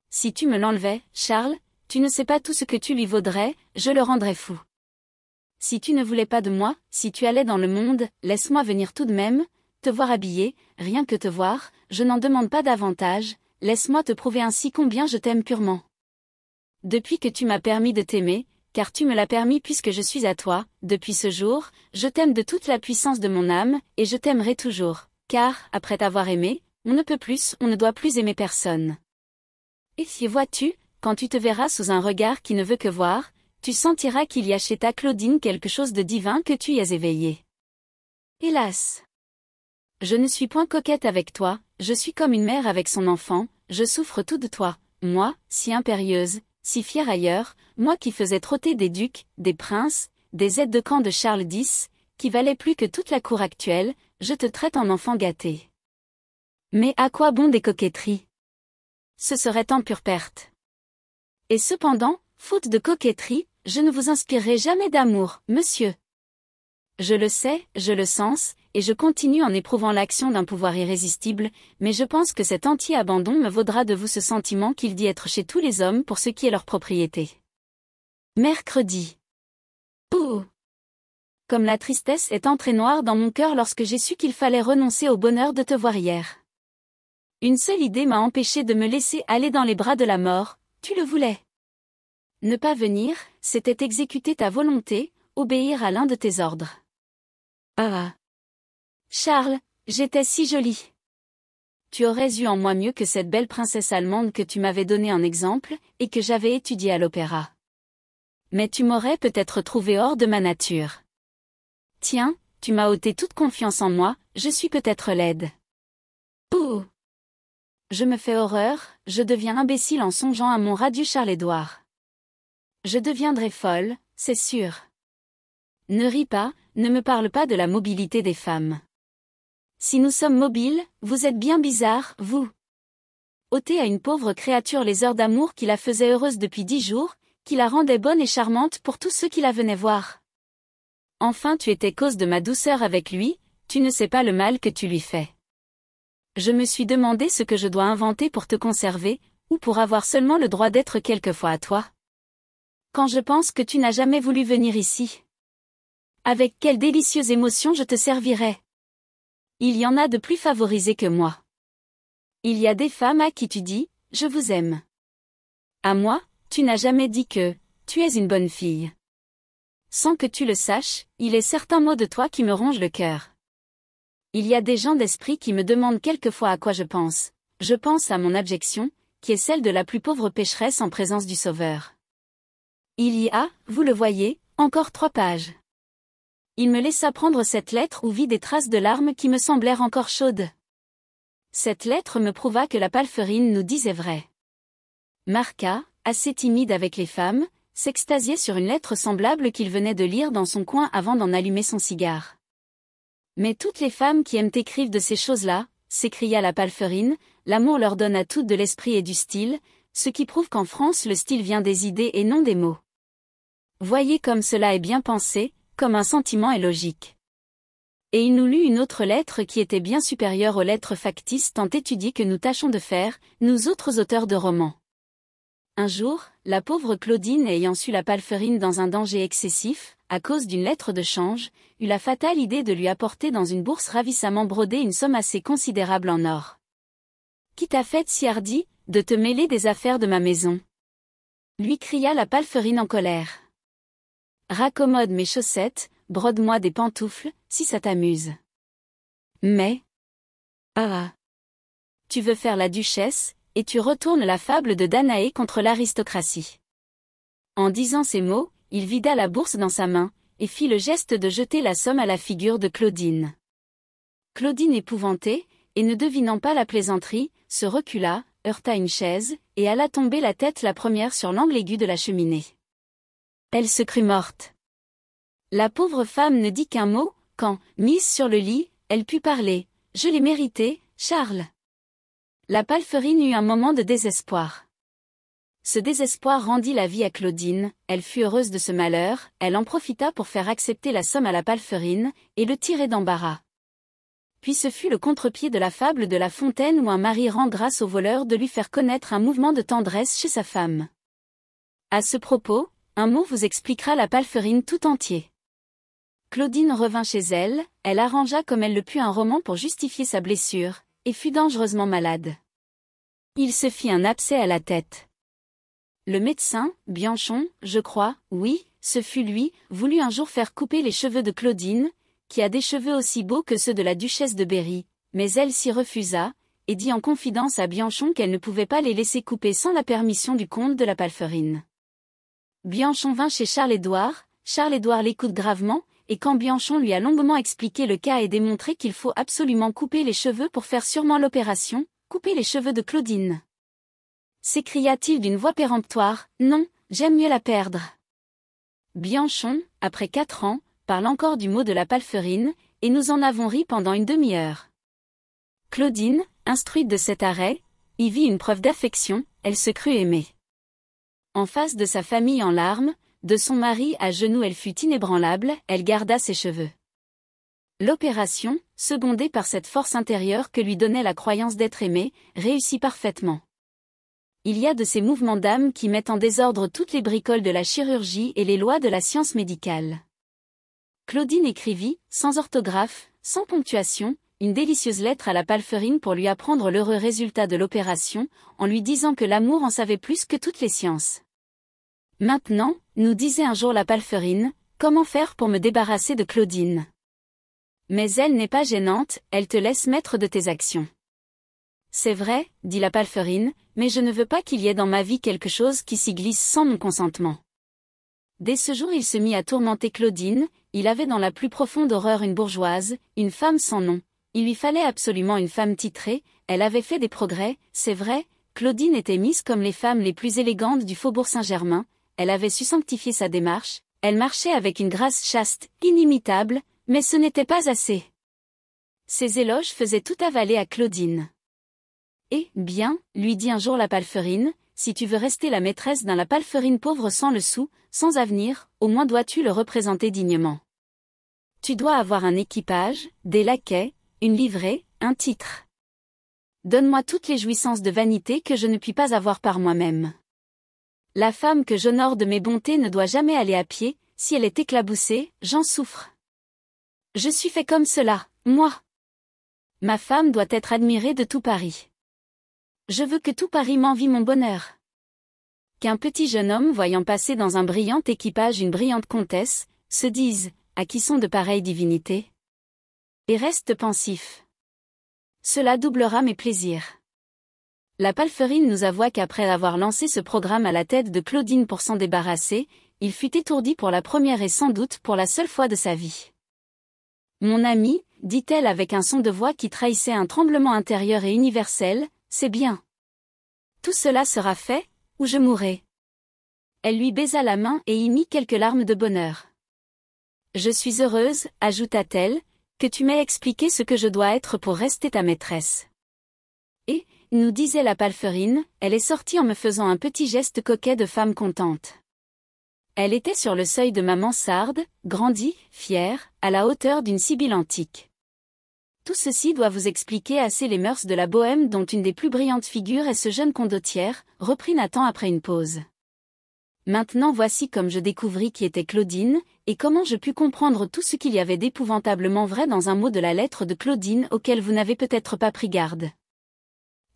Si tu me l'enlevais, Charles, tu ne sais pas tout ce que tu lui vaudrais, je le rendrais fou. Si tu ne voulais pas de moi, si tu allais dans le monde, laisse-moi venir tout de même, te voir habillé, rien que te voir, je n'en demande pas davantage, laisse-moi te prouver ainsi combien je t'aime purement. Depuis que tu m'as permis de t'aimer, car tu me l'as permis puisque je suis à toi, depuis ce jour, je t'aime de toute la puissance de mon âme, et je t'aimerai toujours, car, après t'avoir aimé, on ne peut plus, on ne doit plus aimer personne. Et si vois-tu, quand tu te verras sous un regard qui ne veut que voir, tu sentiras qu'il y a chez ta Claudine quelque chose de divin que tu y as éveillé. Hélas je ne suis point coquette avec toi, je suis comme une mère avec son enfant, je souffre tout de toi, moi, si impérieuse, si fière ailleurs, moi qui faisais trotter des ducs, des princes, des aides de camp de Charles X, qui valait plus que toute la cour actuelle, je te traite en enfant gâté. Mais à quoi bon des coquetteries Ce serait en pure perte. Et cependant, faute de coquetterie, je ne vous inspirerai jamais d'amour, monsieur. Je le sais, je le sens, et je continue en éprouvant l'action d'un pouvoir irrésistible, mais je pense que cet entier abandon me vaudra de vous ce sentiment qu'il dit être chez tous les hommes pour ce qui est leur propriété. Mercredi. Oh Comme la tristesse est entrée noire dans mon cœur lorsque j'ai su qu'il fallait renoncer au bonheur de te voir hier. Une seule idée m'a empêché de me laisser aller dans les bras de la mort, tu le voulais. Ne pas venir, c'était exécuter ta volonté, obéir à l'un de tes ordres. Ah Charles, j'étais si jolie. Tu aurais eu en moi mieux que cette belle princesse allemande que tu m'avais donnée en exemple, et que j'avais étudiée à l'opéra. Mais tu m'aurais peut-être trouvé hors de ma nature. Tiens, tu m'as ôté toute confiance en moi, je suis peut-être laide. Pouh Je me fais horreur, je deviens imbécile en songeant à mon radieux Charles-Édouard. Je deviendrai folle, c'est sûr. Ne ris pas, ne me parle pas de la mobilité des femmes. Si nous sommes mobiles, vous êtes bien bizarre, vous. ôter à une pauvre créature les heures d'amour qui la faisaient heureuse depuis dix jours, qui la rendaient bonne et charmante pour tous ceux qui la venaient voir. Enfin tu étais cause de ma douceur avec lui, tu ne sais pas le mal que tu lui fais. Je me suis demandé ce que je dois inventer pour te conserver, ou pour avoir seulement le droit d'être quelquefois à toi. Quand je pense que tu n'as jamais voulu venir ici. Avec quelle délicieuse émotion je te servirais. Il y en a de plus favorisés que moi. Il y a des femmes à qui tu dis, je vous aime. À moi, tu n'as jamais dit que, tu es une bonne fille. Sans que tu le saches, il est certains mots de toi qui me rongent le cœur. Il y a des gens d'esprit qui me demandent quelquefois à quoi je pense. Je pense à mon abjection, qui est celle de la plus pauvre pécheresse en présence du Sauveur. Il y a, vous le voyez, encore trois pages il me laissa prendre cette lettre où vit des traces de larmes qui me semblèrent encore chaudes. Cette lettre me prouva que la palferine nous disait vrai. Marca, assez timide avec les femmes, s'extasiait sur une lettre semblable qu'il venait de lire dans son coin avant d'en allumer son cigare. Mais toutes les femmes qui aiment écrivent de ces choses-là, s'écria la palferine, l'amour leur donne à toutes de l'esprit et du style, ce qui prouve qu'en France le style vient des idées et non des mots. Voyez comme cela est bien pensé, comme un sentiment est logique. Et il nous lut une autre lettre qui était bien supérieure aux lettres factices tant étudiées que nous tâchons de faire, nous autres auteurs de romans. Un jour, la pauvre Claudine ayant su la palferine dans un danger excessif, à cause d'une lettre de change, eut la fatale idée de lui apporter dans une bourse ravissamment brodée une somme assez considérable en or. Qui t'a fait si hardie, de te mêler des affaires de ma maison. Lui cria la palferine en colère. Raccommode mes chaussettes, brode-moi des pantoufles, si ça t'amuse. Mais... Ah Tu veux faire la duchesse, et tu retournes la fable de Danaé contre l'aristocratie. En disant ces mots, il vida la bourse dans sa main, et fit le geste de jeter la somme à la figure de Claudine. Claudine épouvantée, et ne devinant pas la plaisanterie, se recula, heurta une chaise, et alla tomber la tête la première sur l'angle aigu de la cheminée. Elle se crut morte. La pauvre femme ne dit qu'un mot, quand, mise sur le lit, elle put parler. Je l'ai mérité, Charles. La palferine eut un moment de désespoir. Ce désespoir rendit la vie à Claudine, elle fut heureuse de ce malheur, elle en profita pour faire accepter la somme à la palferine, et le tirer d'embarras. Puis ce fut le contre-pied de la fable de la fontaine où un mari rend grâce au voleur de lui faire connaître un mouvement de tendresse chez sa femme. À ce propos, un mot vous expliquera la palferine tout entier. Claudine revint chez elle, elle arrangea comme elle le put un roman pour justifier sa blessure, et fut dangereusement malade. Il se fit un abcès à la tête. Le médecin, Bianchon, je crois, oui, ce fut lui, voulut un jour faire couper les cheveux de Claudine, qui a des cheveux aussi beaux que ceux de la duchesse de Berry, mais elle s'y refusa, et dit en confidence à Bianchon qu'elle ne pouvait pas les laisser couper sans la permission du comte de la Palferine. Bianchon vint chez Charles-Édouard, Charles-Édouard l'écoute gravement, et quand Bianchon lui a longuement expliqué le cas et démontré qu'il faut absolument couper les cheveux pour faire sûrement l'opération, couper les cheveux de Claudine. S'écria-t-il d'une voix péremptoire, non, j'aime mieux la perdre. Bianchon, après quatre ans, parle encore du mot de la palferine, et nous en avons ri pendant une demi-heure. Claudine, instruite de cet arrêt, y vit une preuve d'affection, elle se crut aimée. En face de sa famille en larmes, de son mari à genoux elle fut inébranlable, elle garda ses cheveux. L'opération, secondée par cette force intérieure que lui donnait la croyance d'être aimée, réussit parfaitement. Il y a de ces mouvements d'âme qui mettent en désordre toutes les bricoles de la chirurgie et les lois de la science médicale. Claudine écrivit, sans orthographe, sans ponctuation, une délicieuse lettre à la palferine pour lui apprendre l'heureux résultat de l'opération, en lui disant que l'amour en savait plus que toutes les sciences. Maintenant, nous disait un jour la palferine, comment faire pour me débarrasser de Claudine Mais elle n'est pas gênante, elle te laisse maître de tes actions. C'est vrai, dit la palferine, mais je ne veux pas qu'il y ait dans ma vie quelque chose qui s'y glisse sans mon consentement. Dès ce jour il se mit à tourmenter Claudine, il avait dans la plus profonde horreur une bourgeoise, une femme sans nom. Il lui fallait absolument une femme titrée, elle avait fait des progrès, c'est vrai, Claudine était mise comme les femmes les plus élégantes du faubourg Saint-Germain, elle avait su sanctifier sa démarche, elle marchait avec une grâce chaste, inimitable, mais ce n'était pas assez. Ses éloges faisaient tout avaler à Claudine. Eh bien, lui dit un jour la palferine, si tu veux rester la maîtresse d'un la palferine pauvre sans le sou, sans avenir, au moins dois-tu le représenter dignement. Tu dois avoir un équipage, des laquais, une livrée, un titre. Donne-moi toutes les jouissances de vanité que je ne puis pas avoir par moi-même. La femme que j'honore de mes bontés ne doit jamais aller à pied, si elle est éclaboussée, j'en souffre. Je suis fait comme cela, moi. Ma femme doit être admirée de tout Paris. Je veux que tout Paris m'envie mon bonheur. Qu'un petit jeune homme voyant passer dans un brillant équipage une brillante comtesse, se dise, à qui sont de pareilles divinités Et reste pensif. Cela doublera mes plaisirs. La palferine nous avoua qu'après avoir lancé ce programme à la tête de Claudine pour s'en débarrasser, il fut étourdi pour la première et sans doute pour la seule fois de sa vie. Mon ami, dit-elle avec un son de voix qui trahissait un tremblement intérieur et universel, c'est bien. Tout cela sera fait, ou je mourrai. Elle lui baisa la main et y mit quelques larmes de bonheur. Je suis heureuse, ajouta-t-elle, que tu m'aies expliqué ce que je dois être pour rester ta maîtresse. Et, nous disait la palferine, elle est sortie en me faisant un petit geste coquet de femme contente. Elle était sur le seuil de ma mansarde, grandie, fière, à la hauteur d'une sibylle antique. Tout ceci doit vous expliquer assez les mœurs de la bohème dont une des plus brillantes figures est ce jeune condottière, reprit Nathan après une pause. Maintenant voici comme je découvris qui était Claudine, et comment je pus comprendre tout ce qu'il y avait d'épouvantablement vrai dans un mot de la lettre de Claudine auquel vous n'avez peut-être pas pris garde.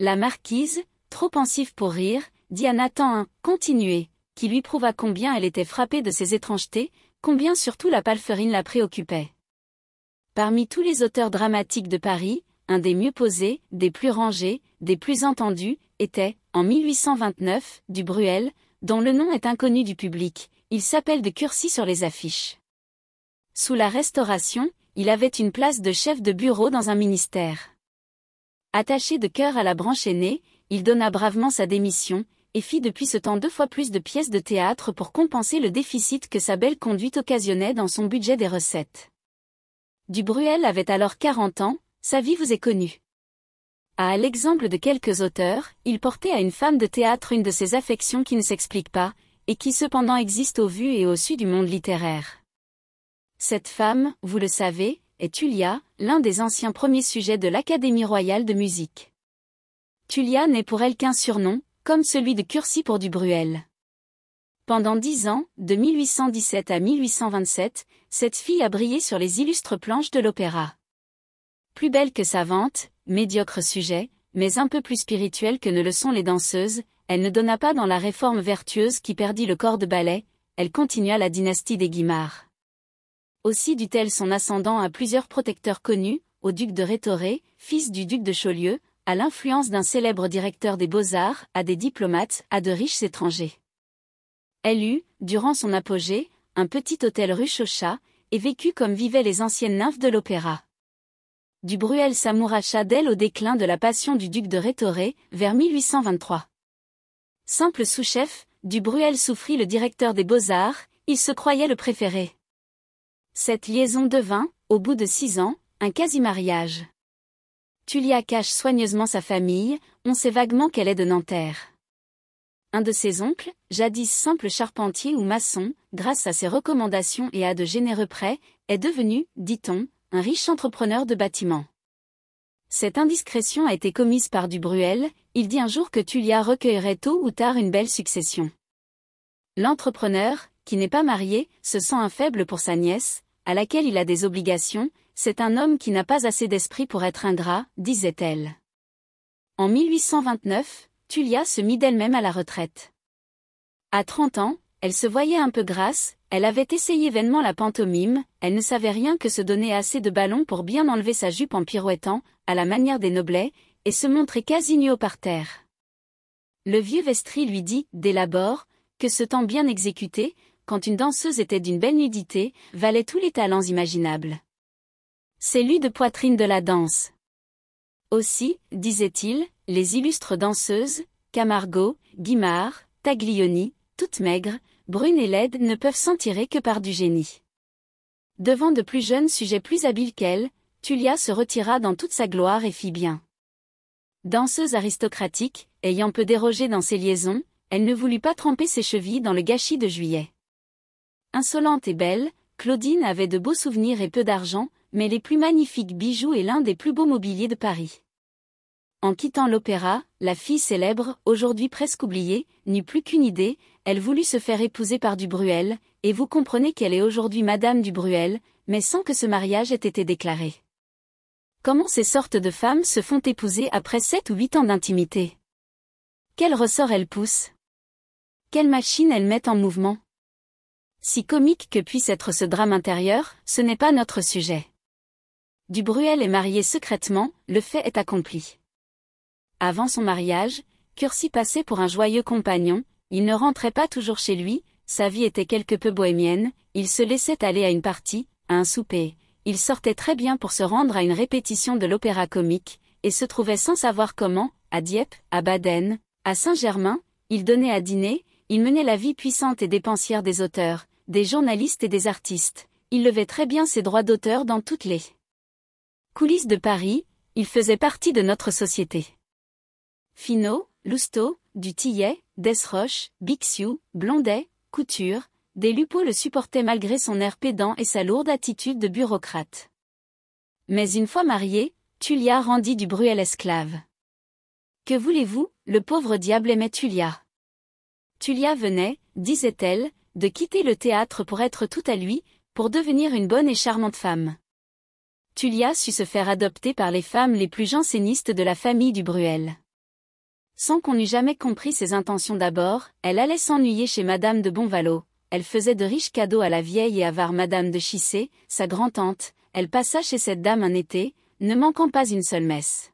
La marquise, trop pensive pour rire, dit à Nathan un « continuez », qui lui prouva combien elle était frappée de ses étrangetés, combien surtout la palferine la préoccupait. Parmi tous les auteurs dramatiques de Paris, un des mieux posés, des plus rangés, des plus entendus, était, en 1829, du Bruel, dont le nom est inconnu du public, il s'appelle de Curcy sur les affiches. Sous la Restauration, il avait une place de chef de bureau dans un ministère. Attaché de cœur à la branche aînée, il donna bravement sa démission, et fit depuis ce temps deux fois plus de pièces de théâtre pour compenser le déficit que sa belle conduite occasionnait dans son budget des recettes. Du Bruel avait alors quarante ans, sa vie vous est connue. À l'exemple de quelques auteurs, il portait à une femme de théâtre une de ces affections qui ne s'explique pas, et qui cependant existe au vu et au su du monde littéraire. Cette femme, vous le savez, est Tullia, l'un des anciens premiers sujets de l'Académie royale de musique. Tullia n'est pour elle qu'un surnom, comme celui de Curcy pour Dubruel. Pendant dix ans, de 1817 à 1827, cette fille a brillé sur les illustres planches de l'opéra. Plus belle que savante, médiocre sujet, mais un peu plus spirituelle que ne le sont les danseuses, elle ne donna pas dans la réforme vertueuse qui perdit le corps de ballet, elle continua la dynastie des Guimards. Aussi dut-elle son ascendant à plusieurs protecteurs connus, au duc de Rétoré, fils du duc de Chaulieu, à l'influence d'un célèbre directeur des beaux-arts, à des diplomates, à de riches étrangers. Elle eut, durant son apogée, un petit hôtel rue Chauchat, et vécut comme vivaient les anciennes nymphes de l'opéra. Du Bruel s'amouracha d'elle au déclin de la passion du duc de Rétoré, vers 1823. Simple sous-chef, Du Bruel souffrit le directeur des beaux-arts, il se croyait le préféré. Cette liaison devint, au bout de six ans, un quasi-mariage. Tulia cache soigneusement sa famille, on sait vaguement qu'elle est de Nanterre. Un de ses oncles, jadis simple charpentier ou maçon, grâce à ses recommandations et à de généreux prêts, est devenu, dit-on, un riche entrepreneur de bâtiments. Cette indiscrétion a été commise par Dubruel, il dit un jour que Tulia recueillerait tôt ou tard une belle succession. L'entrepreneur, qui n'est pas marié, se sent un faible pour sa nièce, à laquelle il a des obligations, c'est un homme qui n'a pas assez d'esprit pour être ingrat, disait-elle. En 1829, Tullia se mit d'elle-même à la retraite. À trente ans, elle se voyait un peu grasse, elle avait essayé vainement la pantomime, elle ne savait rien que se donner assez de ballons pour bien enlever sa jupe en pirouettant, à la manière des noblets, et se montrer quasi nu par terre. Le vieux vestri lui dit, dès l'abord, que ce temps bien exécuté, quand une danseuse était d'une belle nudité, valait tous les talents imaginables. C'est lui de poitrine de la danse. Aussi, disait-il, les illustres danseuses, Camargo, Guimard, Taglioni, toutes maigres, brunes et laides ne peuvent s'en tirer que par du génie. Devant de plus jeunes sujets plus habiles qu'elle, Tullia se retira dans toute sa gloire et fit bien. Danseuse aristocratique, ayant peu dérogé dans ses liaisons, elle ne voulut pas tremper ses chevilles dans le gâchis de juillet. Insolente et belle, Claudine avait de beaux souvenirs et peu d'argent, mais les plus magnifiques bijoux et l'un des plus beaux mobiliers de Paris. En quittant l'opéra, la fille célèbre, aujourd'hui presque oubliée, n'eut plus qu'une idée, elle voulut se faire épouser par Dubruel, et vous comprenez qu'elle est aujourd'hui Madame Dubruel, mais sans que ce mariage ait été déclaré. Comment ces sortes de femmes se font épouser après sept ou huit ans d'intimité Quel ressort elles poussent Quelle machine elles mettent en mouvement si comique que puisse être ce drame intérieur, ce n'est pas notre sujet. Du Bruel est marié secrètement, le fait est accompli. Avant son mariage, Curcy passait pour un joyeux compagnon, il ne rentrait pas toujours chez lui, sa vie était quelque peu bohémienne, il se laissait aller à une partie, à un souper, il sortait très bien pour se rendre à une répétition de l'opéra comique, et se trouvait sans savoir comment, à Dieppe, à Baden, à Saint-Germain, il donnait à dîner, il menait la vie puissante et dépensière des auteurs, des journalistes et des artistes. Il levait très bien ses droits d'auteur dans toutes les coulisses de Paris, il faisait partie de notre société. Finot, Lousteau, Dutillet, Desroches, Bixiou, Blondet, Couture, des Lupeaux le supportaient malgré son air pédant et sa lourde attitude de bureaucrate. Mais une fois marié, Tullia rendit du bruit à l'esclave. Que voulez-vous, le pauvre diable aimait Tullia. Tullia venait, disait-elle, de quitter le théâtre pour être tout à lui, pour devenir une bonne et charmante femme. Tullia sut se faire adopter par les femmes les plus jansénistes de la famille du Bruel. Sans qu'on eût jamais compris ses intentions d'abord, elle allait s'ennuyer chez Madame de Bonvalot, elle faisait de riches cadeaux à la vieille et avare Madame de Chissé, sa grand-tante, elle passa chez cette dame un été, ne manquant pas une seule messe.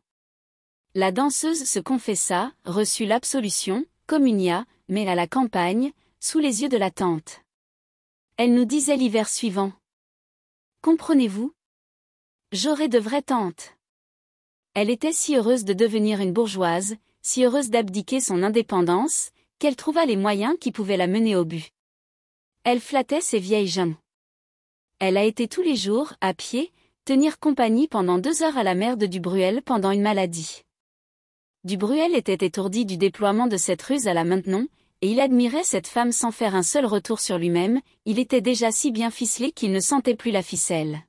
La danseuse se confessa, reçut l'absolution, communia, mais à la campagne, sous les yeux de la tante. Elle nous disait l'hiver suivant. Comprenez-vous J'aurai de vraies tantes. Elle était si heureuse de devenir une bourgeoise, si heureuse d'abdiquer son indépendance, qu'elle trouva les moyens qui pouvaient la mener au but. Elle flattait ses vieilles gens. Elle a été tous les jours, à pied, tenir compagnie pendant deux heures à la mère de Dubruel pendant une maladie. Dubruel était étourdi du déploiement de cette ruse à la maintenant, et il admirait cette femme sans faire un seul retour sur lui-même, il était déjà si bien ficelé qu'il ne sentait plus la ficelle.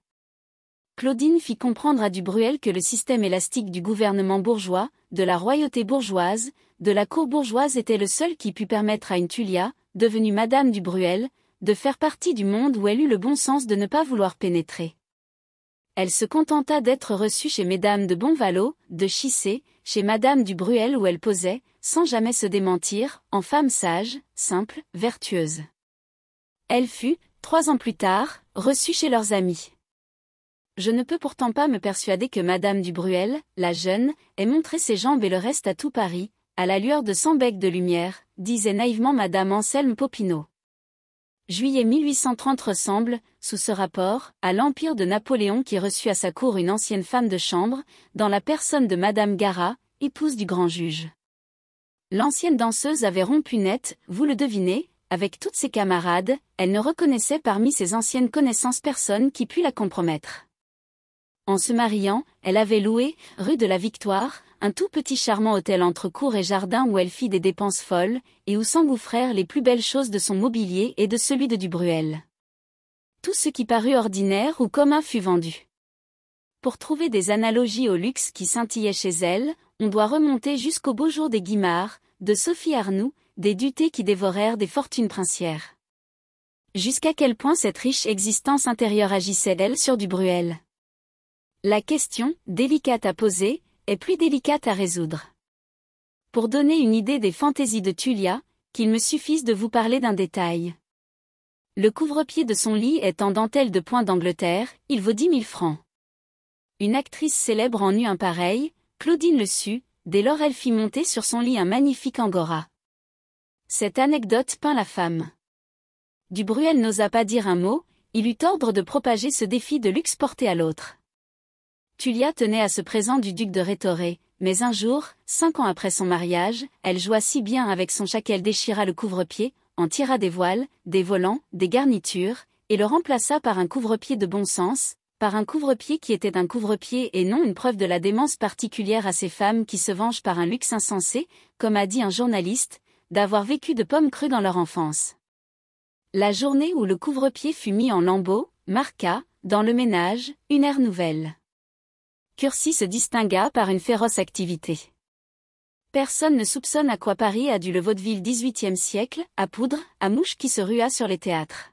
Claudine fit comprendre à Dubruel que le système élastique du gouvernement bourgeois, de la royauté bourgeoise, de la cour bourgeoise était le seul qui pût permettre à une Tulia, devenue Madame Bruel de faire partie du monde où elle eut le bon sens de ne pas vouloir pénétrer. Elle se contenta d'être reçue chez Mesdames de Bonvalot, de Chissé, chez Madame Bruel où elle posait, sans jamais se démentir, en femme sage, simple, vertueuse. Elle fut, trois ans plus tard, reçue chez leurs amis. Je ne peux pourtant pas me persuader que Madame du Bruel, la jeune, ait montré ses jambes et le reste à tout Paris, à la lueur de cent becs de lumière, disait naïvement Madame Anselme Popinot. Juillet 1830 ressemble, sous ce rapport, à l'empire de Napoléon qui reçut à sa cour une ancienne femme de chambre, dans la personne de Madame Gara, épouse du grand juge. L'ancienne danseuse avait rompu net, vous le devinez, avec toutes ses camarades, elle ne reconnaissait parmi ses anciennes connaissances personne qui pût la compromettre. En se mariant, elle avait loué, rue de la Victoire, un tout petit charmant hôtel entre cour et jardin où elle fit des dépenses folles, et où s'engouffrèrent les plus belles choses de son mobilier et de celui de Dubruel. Tout ce qui parut ordinaire ou commun fut vendu. Pour trouver des analogies au luxe qui scintillait chez elle, on doit remonter jusqu'au beau jour des Guimard, de Sophie Arnoux, des dutés qui dévorèrent des fortunes princières. Jusqu'à quel point cette riche existence intérieure agissait-elle sur du Bruel La question, délicate à poser, est plus délicate à résoudre. Pour donner une idée des fantaisies de Tulia, qu'il me suffise de vous parler d'un détail. Le couvre-pied de son lit est en dentelle de point d'Angleterre, il vaut dix mille francs. Une actrice célèbre en eut un pareil, Claudine le sut, dès lors elle fit monter sur son lit un magnifique angora. Cette anecdote peint la femme. Du Bruel n'osa pas dire un mot, il eut ordre de propager ce défi de luxe porté à l'autre. Tullia tenait à ce présent du duc de Rétoré, mais un jour, cinq ans après son mariage, elle joua si bien avec son chat qu'elle déchira le couvre-pied, en tira des voiles, des volants, des garnitures, et le remplaça par un couvre-pied de bon sens, par un couvre-pied qui était un couvre-pied et non une preuve de la démence particulière à ces femmes qui se vengent par un luxe insensé, comme a dit un journaliste, d'avoir vécu de pommes crues dans leur enfance. La journée où le couvre-pied fut mis en lambeaux, marqua, dans le ménage, une ère nouvelle. Curcy se distingua par une féroce activité. Personne ne soupçonne à quoi Paris a dû le vaudeville XVIIIe siècle, à poudre, à mouche qui se rua sur les théâtres.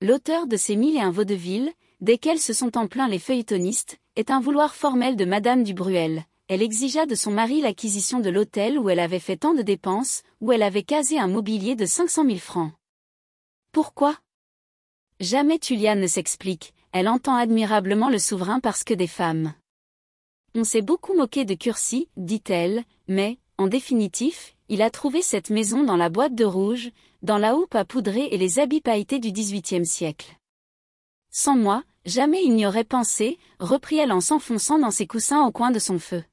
L'auteur de ces mille et un vaudevilles, desquels se sont en plein les feuilletonistes, est un vouloir formel de Madame du Bruel. Elle exigea de son mari l'acquisition de l'hôtel où elle avait fait tant de dépenses, où elle avait casé un mobilier de 500 000 francs. Pourquoi Jamais Tuliane ne s'explique, elle entend admirablement le souverain parce que des femmes. On s'est beaucoup moqué de Curcy, dit-elle, mais, en définitif, il a trouvé cette maison dans la boîte de rouge, dans la houppe à poudrer et les habits pailletés du XVIIIe siècle. Sans moi, jamais il n'y aurait pensé, reprit-elle en s'enfonçant dans ses coussins au coin de son feu.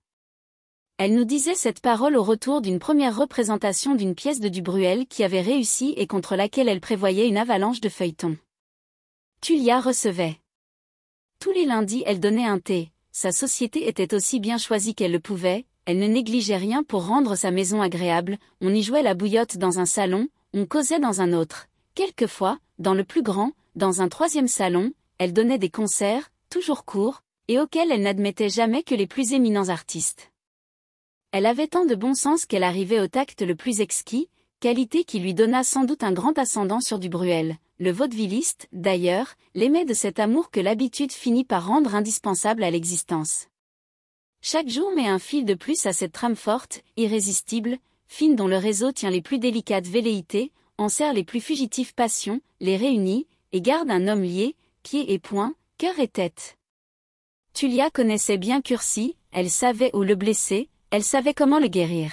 Elle nous disait cette parole au retour d'une première représentation d'une pièce de Dubruel qui avait réussi et contre laquelle elle prévoyait une avalanche de feuilletons. Tulia recevait. Tous les lundis elle donnait un thé, sa société était aussi bien choisie qu'elle le pouvait, elle ne négligeait rien pour rendre sa maison agréable, on y jouait la bouillotte dans un salon, on causait dans un autre, Quelquefois, dans le plus grand, dans un troisième salon, elle donnait des concerts, toujours courts, et auxquels elle n'admettait jamais que les plus éminents artistes. Elle avait tant de bon sens qu'elle arrivait au tact le plus exquis, qualité qui lui donna sans doute un grand ascendant sur du Bruel. Le vaudevilliste, d'ailleurs, l'aimait de cet amour que l'habitude finit par rendre indispensable à l'existence. Chaque jour met un fil de plus à cette trame forte, irrésistible, fine dont le réseau tient les plus délicates velléités, en les plus fugitives passions, les réunit, et garde un homme lié, pied et poing, cœur et tête. Tulia connaissait bien Cursi, elle savait où le blesser, elle savait comment le guérir.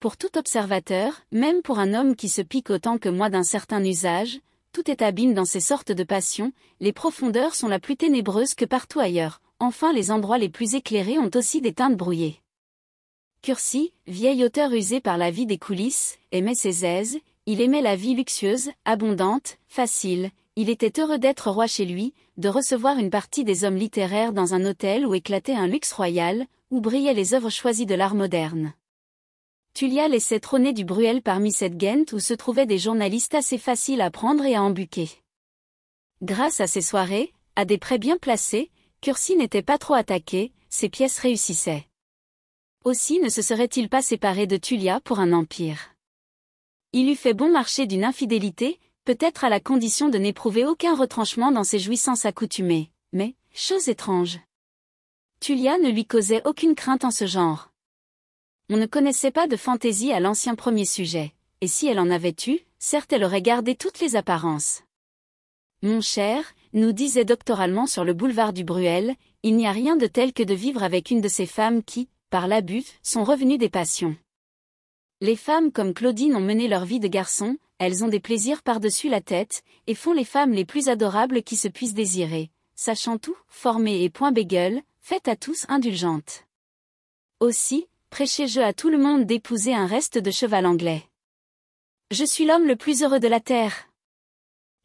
Pour tout observateur, même pour un homme qui se pique autant que moi d'un certain usage, tout est abîme dans ces sortes de passions, les profondeurs sont la plus ténébreuse que partout ailleurs, enfin les endroits les plus éclairés ont aussi des teintes brouillées. Cursi, vieil auteur usé par la vie des coulisses, aimait ses aises, il aimait la vie luxueuse, abondante, facile, il était heureux d'être roi chez lui, de recevoir une partie des hommes littéraires dans un hôtel où éclatait un luxe royal, où brillaient les œuvres choisies de l'art moderne. Tullia laissait trôner du Bruel parmi cette Ghent où se trouvaient des journalistes assez faciles à prendre et à embuquer. Grâce à ses soirées, à des prêts bien placés, Curcy n'était pas trop attaqué, ses pièces réussissaient. Aussi ne se serait-il pas séparé de Tullia pour un empire. Il eût fait bon marché d'une infidélité, peut-être à la condition de n'éprouver aucun retranchement dans ses jouissances accoutumées. Mais, chose étrange. Tulia ne lui causait aucune crainte en ce genre. On ne connaissait pas de fantaisie à l'ancien premier sujet, et si elle en avait eu, certes elle aurait gardé toutes les apparences. Mon cher, nous disait doctoralement sur le boulevard du Bruel, il n'y a rien de tel que de vivre avec une de ces femmes qui, par l'abus, sont revenues des passions. Les femmes comme Claudine ont mené leur vie de garçon, elles ont des plaisirs par-dessus la tête, et font les femmes les plus adorables qui se puissent désirer, sachant tout, formées et point bégueule, faites à tous indulgentes. Aussi, prêchez-je à tout le monde d'épouser un reste de cheval anglais. Je suis l'homme le plus heureux de la terre.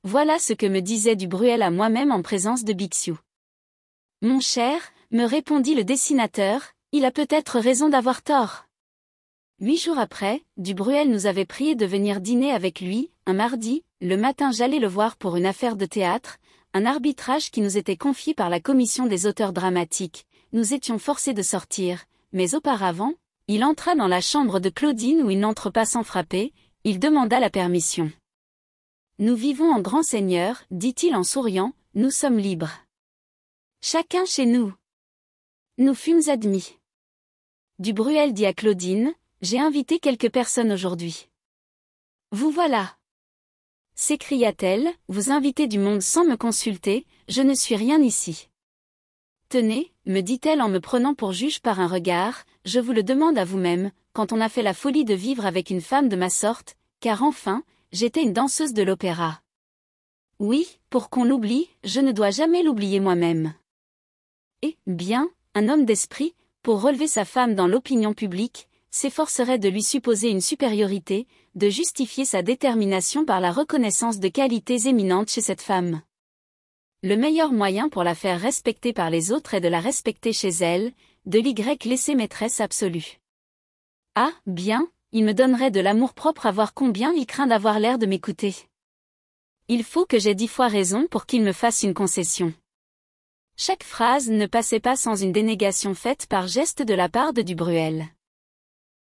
Voilà ce que me disait du Bruel à moi-même en présence de Bixiou. Mon cher, me répondit le dessinateur, il a peut-être raison d'avoir tort. Huit jours après, Dubruel nous avait prié de venir dîner avec lui, un mardi, le matin j'allais le voir pour une affaire de théâtre, un arbitrage qui nous était confié par la commission des auteurs dramatiques, nous étions forcés de sortir, mais auparavant, il entra dans la chambre de Claudine où il n'entre pas sans frapper, il demanda la permission. Nous vivons en grand seigneur, dit-il en souriant, nous sommes libres. Chacun chez nous. Nous fûmes admis. Dubruel dit à Claudine, j'ai invité quelques personnes aujourd'hui. Vous voilà s'écria-t-elle, vous invitez du monde sans me consulter, je ne suis rien ici. Tenez, me dit-elle en me prenant pour juge par un regard, je vous le demande à vous-même, quand on a fait la folie de vivre avec une femme de ma sorte, car enfin, j'étais une danseuse de l'opéra. Oui, pour qu'on l'oublie, je ne dois jamais l'oublier moi-même. Eh bien, un homme d'esprit, pour relever sa femme dans l'opinion publique, s'efforcerait de lui supposer une supériorité, de justifier sa détermination par la reconnaissance de qualités éminentes chez cette femme. Le meilleur moyen pour la faire respecter par les autres est de la respecter chez elle, de l'Y laisser maîtresse absolue. Ah, bien, il me donnerait de l'amour-propre à voir combien il craint d'avoir l'air de m'écouter. Il faut que j'aie dix fois raison pour qu'il me fasse une concession. Chaque phrase ne passait pas sans une dénégation faite par geste de la part de Dubruel.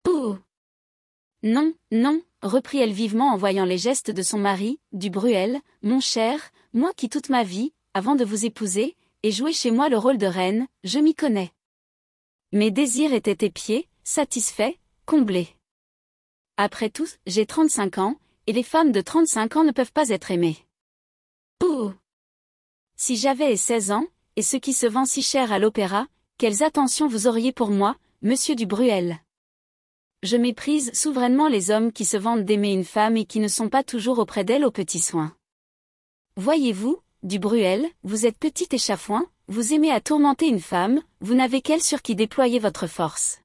Oh. Non, non, reprit-elle vivement en voyant les gestes de son mari, du Bruel, mon cher, moi qui toute ma vie, avant de vous épouser, ai joué chez moi le rôle de reine, je m'y connais. Mes désirs étaient épiés, satisfaits, comblés. Après tout, j'ai 35 ans, et les femmes de 35 ans ne peuvent pas être aimées. Oh. Si j'avais 16 ans, et ce qui se vend si cher à l'opéra, quelles attentions vous auriez pour moi, monsieur du Bruel je méprise souverainement les hommes qui se vantent d'aimer une femme et qui ne sont pas toujours auprès d'elle aux petits soins. Voyez-vous, du Bruel, vous êtes petit échafouin, vous aimez à tourmenter une femme, vous n'avez qu'elle sur qui déployer votre force.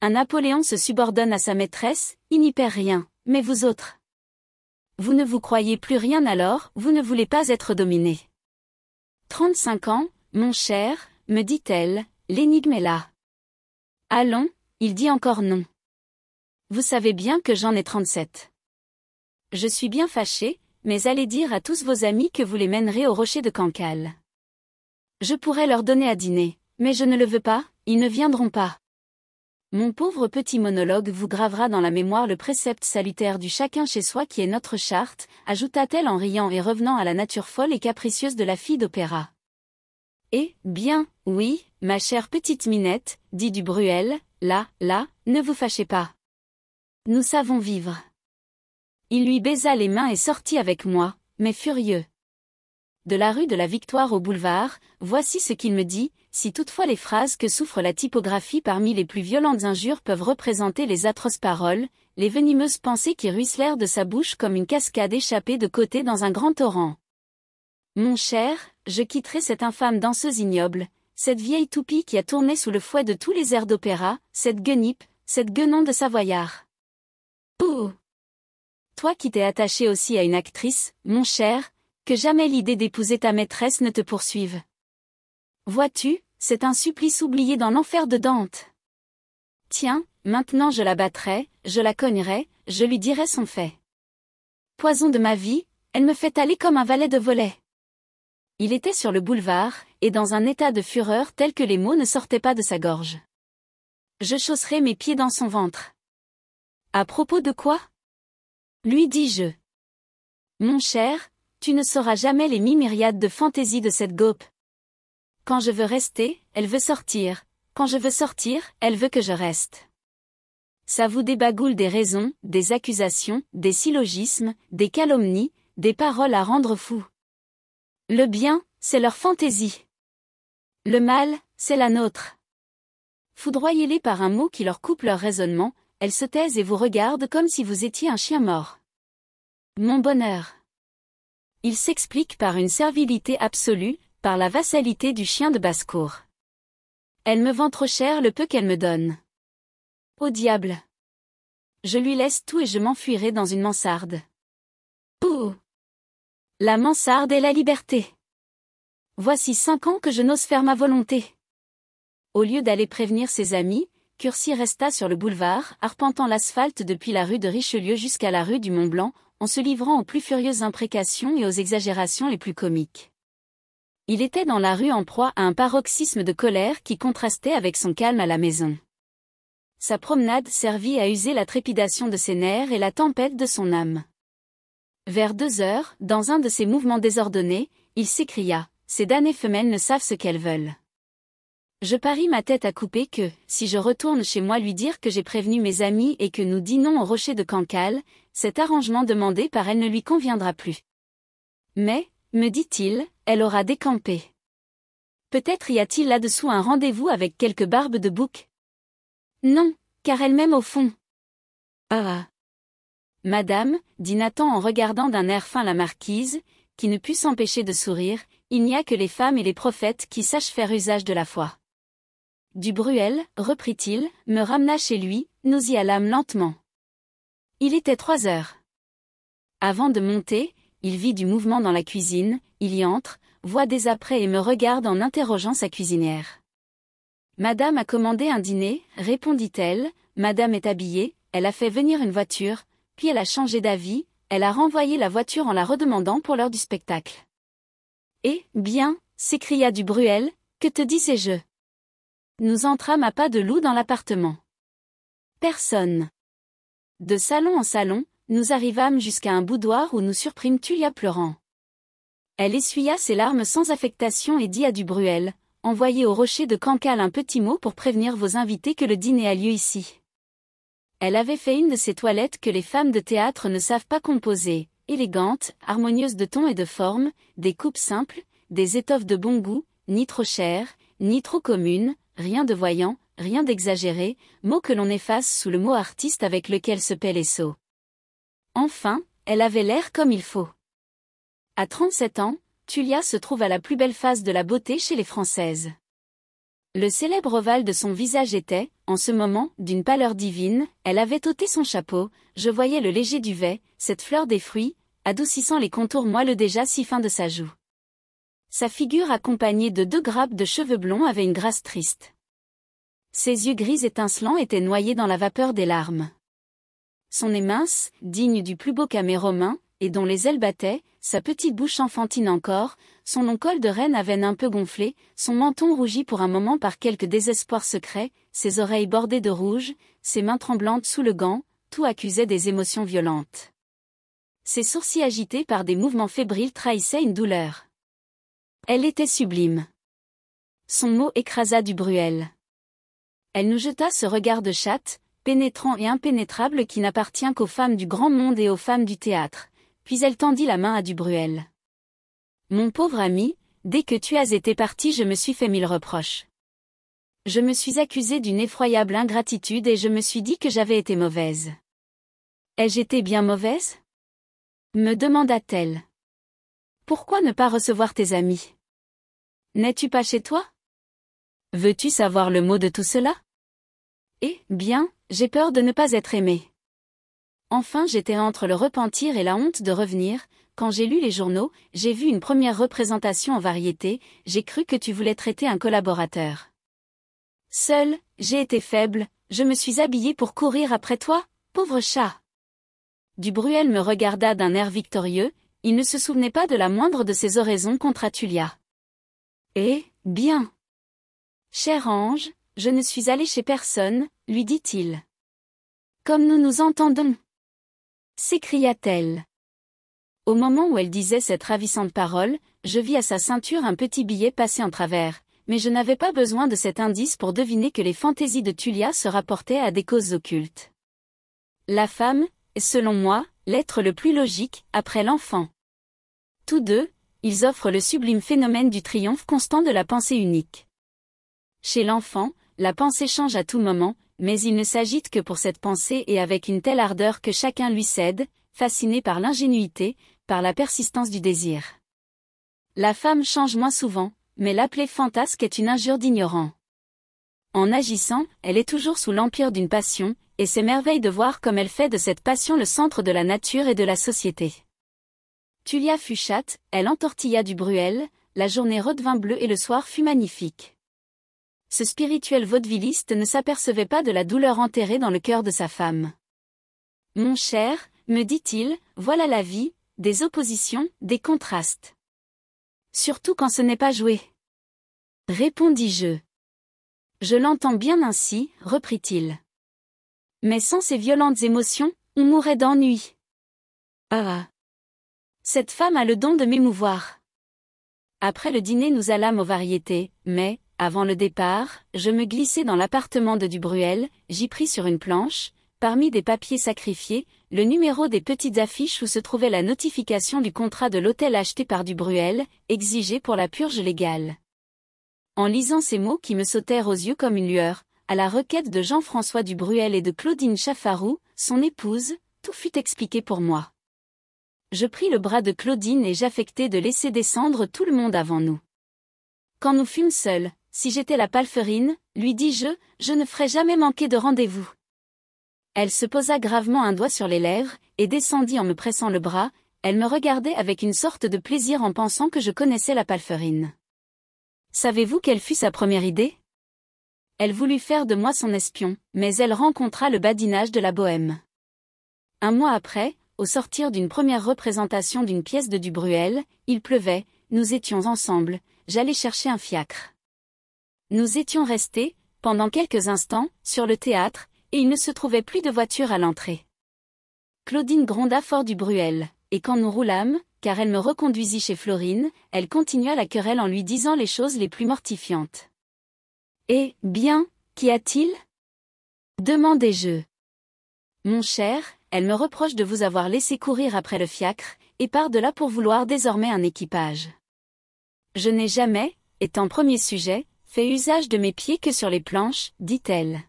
Un Napoléon se subordonne à sa maîtresse, il n'y perd rien, mais vous autres. Vous ne vous croyez plus rien alors, vous ne voulez pas être dominé. 35 ans, mon cher, me dit-elle, l'énigme est là. Allons, il dit encore non. Vous savez bien que j'en ai trente-sept. »« Je suis bien fâchée, mais allez dire à tous vos amis que vous les mènerez au rocher de Cancale. Je pourrais leur donner à dîner, mais je ne le veux pas, ils ne viendront pas. Mon pauvre petit monologue vous gravera dans la mémoire le précepte salutaire du chacun chez soi qui est notre charte, ajouta-t-elle en riant et revenant à la nature folle et capricieuse de la fille d'opéra. Eh bien, oui, ma chère petite minette, dit du Bruel, là, là, ne vous fâchez pas. Nous savons vivre. Il lui baisa les mains et sortit avec moi, mais furieux. De la rue de la Victoire au boulevard, voici ce qu'il me dit, si toutefois les phrases que souffre la typographie parmi les plus violentes injures peuvent représenter les atroces paroles, les venimeuses pensées qui ruisselèrent de sa bouche comme une cascade échappée de côté dans un grand torrent. Mon cher, je quitterai cette infâme danseuse ignoble, cette vieille toupie qui a tourné sous le fouet de tous les airs d'opéra, cette guenipe, cette guenon de Savoyard. Toi qui t'es attaché aussi à une actrice, mon cher, que jamais l'idée d'épouser ta maîtresse ne te poursuive. Vois-tu, c'est un supplice oublié dans l'enfer de Dante. Tiens, maintenant je la battrai, je la cognerai, je lui dirai son fait. Poison de ma vie, elle me fait aller comme un valet de volet. Il était sur le boulevard, et dans un état de fureur tel que les mots ne sortaient pas de sa gorge. Je chausserai mes pieds dans son ventre. À propos de quoi lui dis-je. Mon cher, tu ne sauras jamais les mi-myriades de fantaisies de cette gaupe. Quand je veux rester, elle veut sortir. Quand je veux sortir, elle veut que je reste. Ça vous débagoule des raisons, des accusations, des syllogismes, des calomnies, des paroles à rendre fou. Le bien, c'est leur fantaisie. Le mal, c'est la nôtre. Foudroyez-les par un mot qui leur coupe leur raisonnement, elle se taise et vous regarde comme si vous étiez un chien mort. Mon bonheur. Il s'explique par une servilité absolue, par la vassalité du chien de basse-cour. Elle me vend trop cher le peu qu'elle me donne. Au diable. Je lui laisse tout et je m'enfuirai dans une mansarde. Pouh La mansarde est la liberté. Voici cinq ans que je n'ose faire ma volonté. Au lieu d'aller prévenir ses amis, Curcy resta sur le boulevard, arpentant l'asphalte depuis la rue de Richelieu jusqu'à la rue du Mont-Blanc, en se livrant aux plus furieuses imprécations et aux exagérations les plus comiques. Il était dans la rue en proie à un paroxysme de colère qui contrastait avec son calme à la maison. Sa promenade servit à user la trépidation de ses nerfs et la tempête de son âme. Vers deux heures, dans un de ses mouvements désordonnés, il s'écria « Ces damnées femelles ne savent ce qu'elles veulent. Je parie ma tête à couper que, si je retourne chez moi lui dire que j'ai prévenu mes amis et que nous dînons au rocher de Cancale, cet arrangement demandé par elle ne lui conviendra plus. Mais, me dit-il, elle aura décampé. Peut-être y a-t-il là-dessous un rendez-vous avec quelque barbe de bouc Non, car elle m'aime au fond. Ah Madame, dit Nathan en regardant d'un air fin la marquise, qui ne put s'empêcher de sourire, il n'y a que les femmes et les prophètes qui sachent faire usage de la foi. Du Bruel, reprit-il, me ramena chez lui, nous y allâmes lentement. Il était trois heures. Avant de monter, il vit du mouvement dans la cuisine, il y entre, voit des apprêts et me regarde en interrogeant sa cuisinière. Madame a commandé un dîner, répondit-elle, Madame est habillée, elle a fait venir une voiture, puis elle a changé d'avis, elle a renvoyé la voiture en la redemandant pour l'heure du spectacle. Eh bien, s'écria du Bruel, que te dis » Nous entrâmes à pas de loup dans l'appartement. Personne. De salon en salon, nous arrivâmes jusqu'à un boudoir où nous surprîmes Tulia pleurant. Elle essuya ses larmes sans affectation et dit à Dubruel, envoyez au rocher de Cancale un petit mot pour prévenir vos invités que le dîner a lieu ici. Elle avait fait une de ces toilettes que les femmes de théâtre ne savent pas composer, élégante, harmonieuse de ton et de forme, des coupes simples, des étoffes de bon goût, ni trop chères, ni trop communes, rien de voyant, rien d'exagéré, mot que l'on efface sous le mot artiste avec lequel se paie les sots. Enfin, elle avait l'air comme il faut. À 37 ans, Tulia se trouve à la plus belle phase de la beauté chez les Françaises. Le célèbre ovale de son visage était, en ce moment, d'une pâleur divine, elle avait ôté son chapeau, je voyais le léger duvet, cette fleur des fruits, adoucissant les contours moelleux déjà si fins de sa joue. Sa figure accompagnée de deux grappes de cheveux blonds avait une grâce triste. Ses yeux gris étincelants étaient noyés dans la vapeur des larmes. Son nez mince, digne du plus beau camé romain, et dont les ailes battaient, sa petite bouche enfantine encore, son long col de reine à veine un peu gonflé, son menton rougi pour un moment par quelque désespoir secret, ses oreilles bordées de rouge, ses mains tremblantes sous le gant, tout accusait des émotions violentes. Ses sourcils agités par des mouvements fébriles trahissaient une douleur. Elle était sublime. Son mot écrasa du Bruel. Elle nous jeta ce regard de chatte, pénétrant et impénétrable qui n'appartient qu'aux femmes du grand monde et aux femmes du théâtre, puis elle tendit la main à du bruel. « Mon pauvre ami, dès que tu as été parti je me suis fait mille reproches. Je me suis accusée d'une effroyable ingratitude et je me suis dit que j'avais été mauvaise. Ai-je été bien mauvaise me demanda-t-elle. Pourquoi ne pas recevoir tes amis N'es-tu pas chez toi Veux-tu savoir le mot de tout cela Eh bien, j'ai peur de ne pas être aimé. Enfin j'étais entre le repentir et la honte de revenir, quand j'ai lu les journaux, j'ai vu une première représentation en variété, j'ai cru que tu voulais traiter un collaborateur. Seul, j'ai été faible, je me suis habillée pour courir après toi, pauvre chat. Du Bruel me regarda d'un air victorieux, il ne se souvenait pas de la moindre de ses oraisons contre Atulia. Eh, bien. Cher ange, je ne suis allé chez personne, lui dit-il. Comme nous nous entendons s'écria-t-elle. Au moment où elle disait cette ravissante parole, je vis à sa ceinture un petit billet passé en travers, mais je n'avais pas besoin de cet indice pour deviner que les fantaisies de Tulia se rapportaient à des causes occultes. La femme, selon moi, l'être le plus logique, après l'enfant. Tous deux, ils offrent le sublime phénomène du triomphe constant de la pensée unique. Chez l'enfant, la pensée change à tout moment, mais il ne s'agite que pour cette pensée et avec une telle ardeur que chacun lui cède, fasciné par l'ingénuité, par la persistance du désir. La femme change moins souvent, mais l'appeler fantasque est une injure d'ignorant. En agissant, elle est toujours sous l'empire d'une passion, et merveille de voir comme elle fait de cette passion le centre de la nature et de la société. Tulia fut chatte, elle entortilla du Bruel, la journée redevint bleue et le soir fut magnifique. Ce spirituel vaudevilliste ne s'apercevait pas de la douleur enterrée dans le cœur de sa femme. Mon cher, me dit-il, voilà la vie, des oppositions, des contrastes. Surtout quand ce n'est pas joué. répondis Je, je l'entends bien ainsi, reprit-il. Mais sans ces violentes émotions, on mourrait d'ennui. Ah, ah. Cette femme a le don de m'émouvoir. Après le dîner nous allâmes aux variétés, mais, avant le départ, je me glissai dans l'appartement de Dubruel, j'y pris sur une planche, parmi des papiers sacrifiés, le numéro des petites affiches où se trouvait la notification du contrat de l'hôtel acheté par Dubruel, exigé pour la purge légale. En lisant ces mots qui me sautèrent aux yeux comme une lueur, à la requête de Jean-François Dubruel et de Claudine Chaffarou, son épouse, tout fut expliqué pour moi. Je pris le bras de Claudine et j'affectai de laisser descendre tout le monde avant nous. Quand nous fûmes seuls, si j'étais la palferine, lui dis-je, je ne ferais jamais manquer de rendez-vous. Elle se posa gravement un doigt sur les lèvres, et descendit en me pressant le bras, elle me regardait avec une sorte de plaisir en pensant que je connaissais la palferine. Savez-vous quelle fut sa première idée elle voulut faire de moi son espion, mais elle rencontra le badinage de la bohème. Un mois après, au sortir d'une première représentation d'une pièce de Dubruel, il pleuvait, nous étions ensemble, j'allais chercher un fiacre. Nous étions restés, pendant quelques instants, sur le théâtre, et il ne se trouvait plus de voiture à l'entrée. Claudine gronda fort du Bruel, et quand nous roulâmes, car elle me reconduisit chez Florine, elle continua la querelle en lui disant les choses les plus mortifiantes. Eh bien, qu'y a-t-il demandez je Mon cher, elle me reproche de vous avoir laissé courir après le fiacre, et part de là pour vouloir désormais un équipage. Je n'ai jamais, étant premier sujet, fait usage de mes pieds que sur les planches, dit-elle.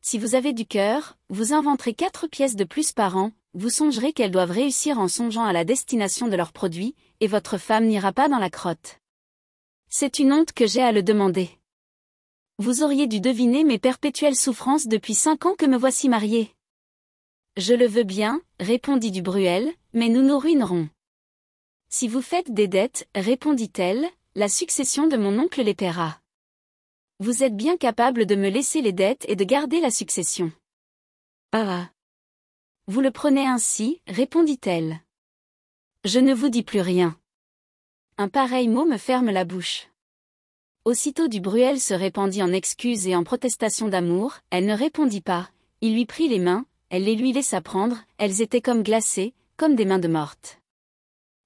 Si vous avez du cœur, vous inventerez quatre pièces de plus par an, vous songerez qu'elles doivent réussir en songeant à la destination de leurs produits, et votre femme n'ira pas dans la crotte. C'est une honte que j'ai à le demander. Vous auriez dû deviner mes perpétuelles souffrances depuis cinq ans que me voici mariée. Je le veux bien, répondit du Bruel, « mais nous nous ruinerons. Si vous faites des dettes, répondit-elle, la succession de mon oncle les paiera. Vous êtes bien capable de me laisser les dettes et de garder la succession. Ah. ah. Vous le prenez ainsi, répondit-elle. Je ne vous dis plus rien. Un pareil mot me ferme la bouche. Aussitôt du Bruel se répandit en excuses et en protestations d'amour, elle ne répondit pas, il lui prit les mains, elle les lui laissa prendre, elles étaient comme glacées, comme des mains de morte.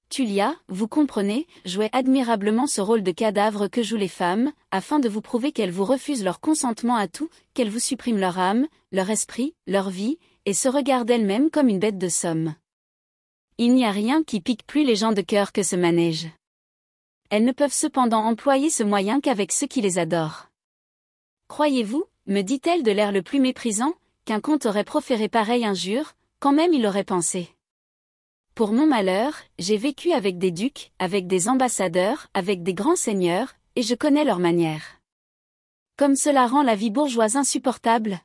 Tulia, vous comprenez, jouait admirablement ce rôle de cadavre que jouent les femmes, afin de vous prouver qu'elles vous refusent leur consentement à tout, qu'elles vous suppriment leur âme, leur esprit, leur vie, et se regardent elles-mêmes comme une bête de somme. Il n'y a rien qui pique plus les gens de cœur que ce manège. Elles ne peuvent cependant employer ce moyen qu'avec ceux qui les adorent. Croyez-vous, me dit-elle de l'air le plus méprisant, qu'un comte aurait proféré pareille injure, quand même il aurait pensé. Pour mon malheur, j'ai vécu avec des ducs, avec des ambassadeurs, avec des grands seigneurs, et je connais leurs manières. Comme cela rend la vie bourgeoise insupportable.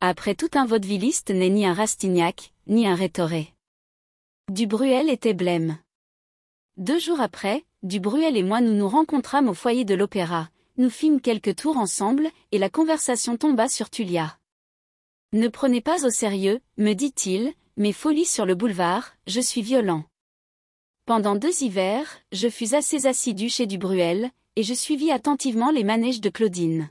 Après tout un vaudevilliste n'est ni un Rastignac, ni un Rétoré. Bruel était blême. Deux jours après, Bruel et moi nous nous rencontrâmes au foyer de l'opéra, nous fîmes quelques tours ensemble, et la conversation tomba sur Tullia. Ne prenez pas au sérieux, me dit-il, mes folies sur le boulevard, je suis violent. Pendant deux hivers, je fus assez assidu chez Du Bruel, et je suivis attentivement les manèges de Claudine.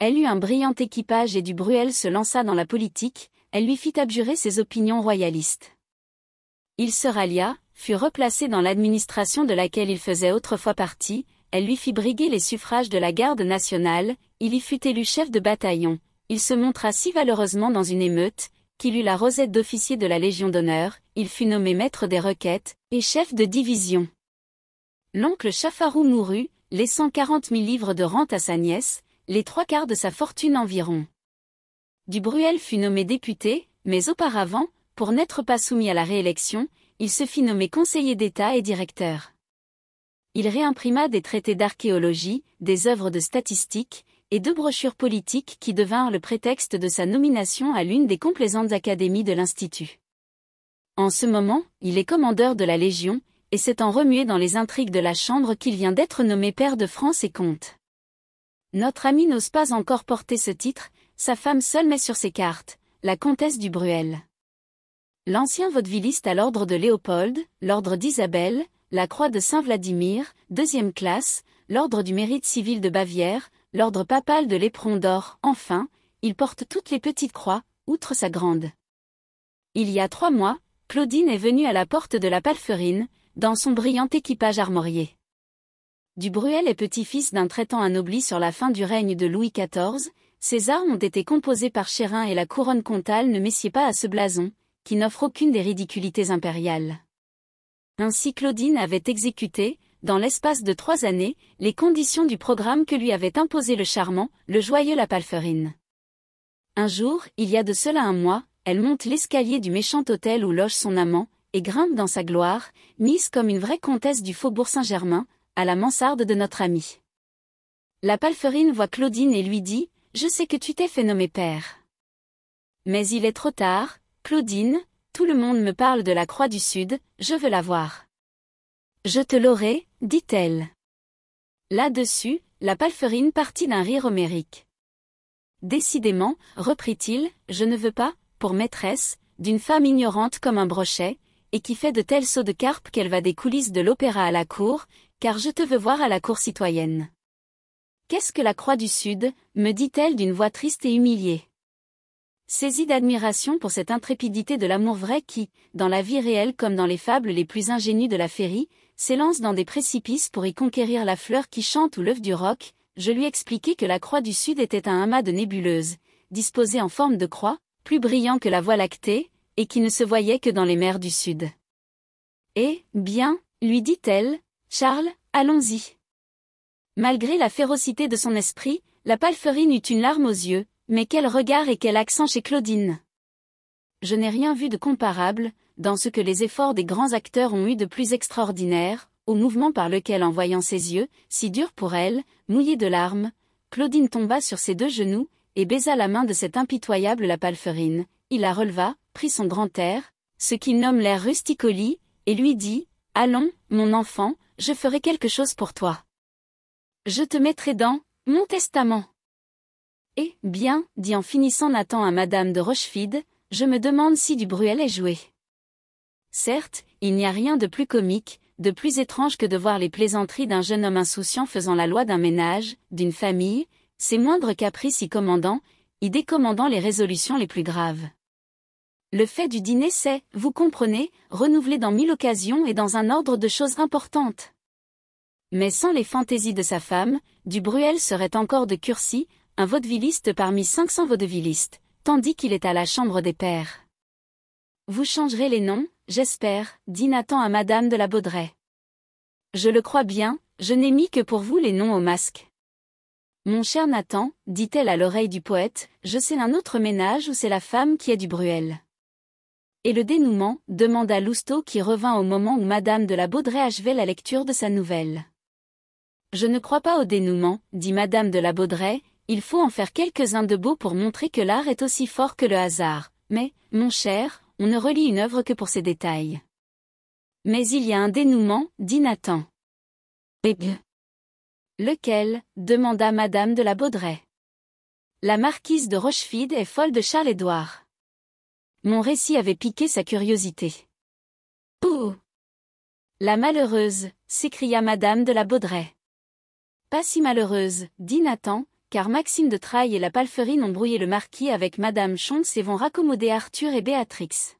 Elle eut un brillant équipage et Du Bruel se lança dans la politique, elle lui fit abjurer ses opinions royalistes. Il se rallia, fut replacé dans l'administration de laquelle il faisait autrefois partie, elle lui fit briguer les suffrages de la garde nationale, il y fut élu chef de bataillon, il se montra si valeureusement dans une émeute, qu'il eut la rosette d'officier de la Légion d'honneur, il fut nommé maître des requêtes, et chef de division. L'oncle Chafarou mourut, laissant quarante mille livres de rente à sa nièce, les trois quarts de sa fortune environ. Dubruel fut nommé député, mais auparavant, pour n'être pas soumis à la réélection, il se fit nommer conseiller d'État et directeur. Il réimprima des traités d'archéologie, des œuvres de statistique, et deux brochures politiques qui devinrent le prétexte de sa nomination à l'une des complaisantes académies de l'Institut. En ce moment, il est commandeur de la Légion, et s'étant remué dans les intrigues de la Chambre qu'il vient d'être nommé pair de France et comte. Notre ami n'ose pas encore porter ce titre, sa femme seule met sur ses cartes, la comtesse du Bruel. L'ancien vaudevilliste à l'ordre de Léopold, l'ordre d'Isabelle, la croix de Saint-Vladimir, deuxième classe, l'ordre du mérite civil de Bavière, l'ordre papal de l'éperon d'or, enfin, il porte toutes les petites croix, outre sa grande. Il y a trois mois, Claudine est venue à la porte de la Palferine, dans son brillant équipage armorié. Du Bruel est petit-fils d'un traitant anobli sur la fin du règne de Louis XIV, ses armes ont été composées par Chérin et la couronne comtale ne messied pas à ce blason, qui n'offre aucune des ridiculités impériales. Ainsi Claudine avait exécuté, dans l'espace de trois années, les conditions du programme que lui avait imposé le charmant, le joyeux La Palferine. Un jour, il y a de cela un mois, elle monte l'escalier du méchant hôtel où loge son amant, et grimpe dans sa gloire, mise comme une vraie comtesse du faubourg Saint-Germain, à la mansarde de notre ami. La Palferine voit Claudine et lui dit « Je sais que tu t'es fait nommer père. » Mais il est trop tard, Claudine, tout le monde me parle de la Croix du Sud, je veux la voir. Je te l'aurai, dit-elle. Là-dessus, la palferine partit d'un rire homérique. Décidément, reprit-il, je ne veux pas, pour maîtresse, d'une femme ignorante comme un brochet, et qui fait de tels sauts de carpe qu'elle va des coulisses de l'opéra à la cour, car je te veux voir à la cour citoyenne. Qu'est-ce que la Croix du Sud me dit-elle d'une voix triste et humiliée. Saisi d'admiration pour cette intrépidité de l'amour vrai qui, dans la vie réelle comme dans les fables les plus ingénues de la féerie, s'élance dans des précipices pour y conquérir la fleur qui chante ou l'œuf du roc, je lui expliquai que la croix du sud était un amas de nébuleuses, disposées en forme de croix, plus brillant que la voie lactée, et qui ne se voyait que dans les mers du sud. Eh bien, lui dit-elle, Charles, allons-y. Malgré la férocité de son esprit, la palférine eut une larme aux yeux, mais quel regard et quel accent chez Claudine Je n'ai rien vu de comparable, dans ce que les efforts des grands acteurs ont eu de plus extraordinaire, au mouvement par lequel en voyant ses yeux, si durs pour elle, mouillés de larmes, Claudine tomba sur ses deux genoux, et baisa la main de cette impitoyable la palferine, il la releva, prit son grand air, ce qu'il nomme l'air rusticoli, et lui dit, « Allons, mon enfant, je ferai quelque chose pour toi. Je te mettrai dans, mon testament. » Eh bien, dit en finissant Nathan à madame de Rochefide, je me demande si du Bruel est joué. Certes, il n'y a rien de plus comique, de plus étrange que de voir les plaisanteries d'un jeune homme insouciant faisant la loi d'un ménage, d'une famille, ses moindres caprices y commandant, y décommandant les résolutions les plus graves. Le fait du dîner c'est, vous comprenez, renouvelé dans mille occasions et dans un ordre de choses importantes. Mais sans les fantaisies de sa femme, du Bruel serait encore de Curcy, un vaudevilliste parmi cinq cents vaudevillistes, tandis qu'il est à la Chambre des pères. »« Vous changerez les noms, j'espère, dit Nathan à Madame de la Baudraye. »« Je le crois bien, je n'ai mis que pour vous les noms au masque. Mon cher Nathan, dit-elle à l'oreille du poète, je sais un autre ménage où c'est la femme qui est du Bruel. Et le dénouement demanda Lousteau qui revint au moment où Madame de la Baudraye achevait la lecture de sa nouvelle. Je ne crois pas au dénouement, dit Madame de la Baudraye. » Il faut en faire quelques-uns de beaux pour montrer que l'art est aussi fort que le hasard. Mais, mon cher, on ne relit une œuvre que pour ses détails. Mais il y a un dénouement, dit Nathan. Bégue Lequel demanda Madame de la Baudraye. »« La marquise de Rochefide est folle de Charles-Édouard. Mon récit avait piqué sa curiosité. Pouh La malheureuse, s'écria Madame de la Baudraye. »« Pas si malheureuse, dit Nathan, car Maxime de Trailles et la Palferine ont brouillé le marquis avec Madame Schontz et vont raccommoder Arthur et Béatrix.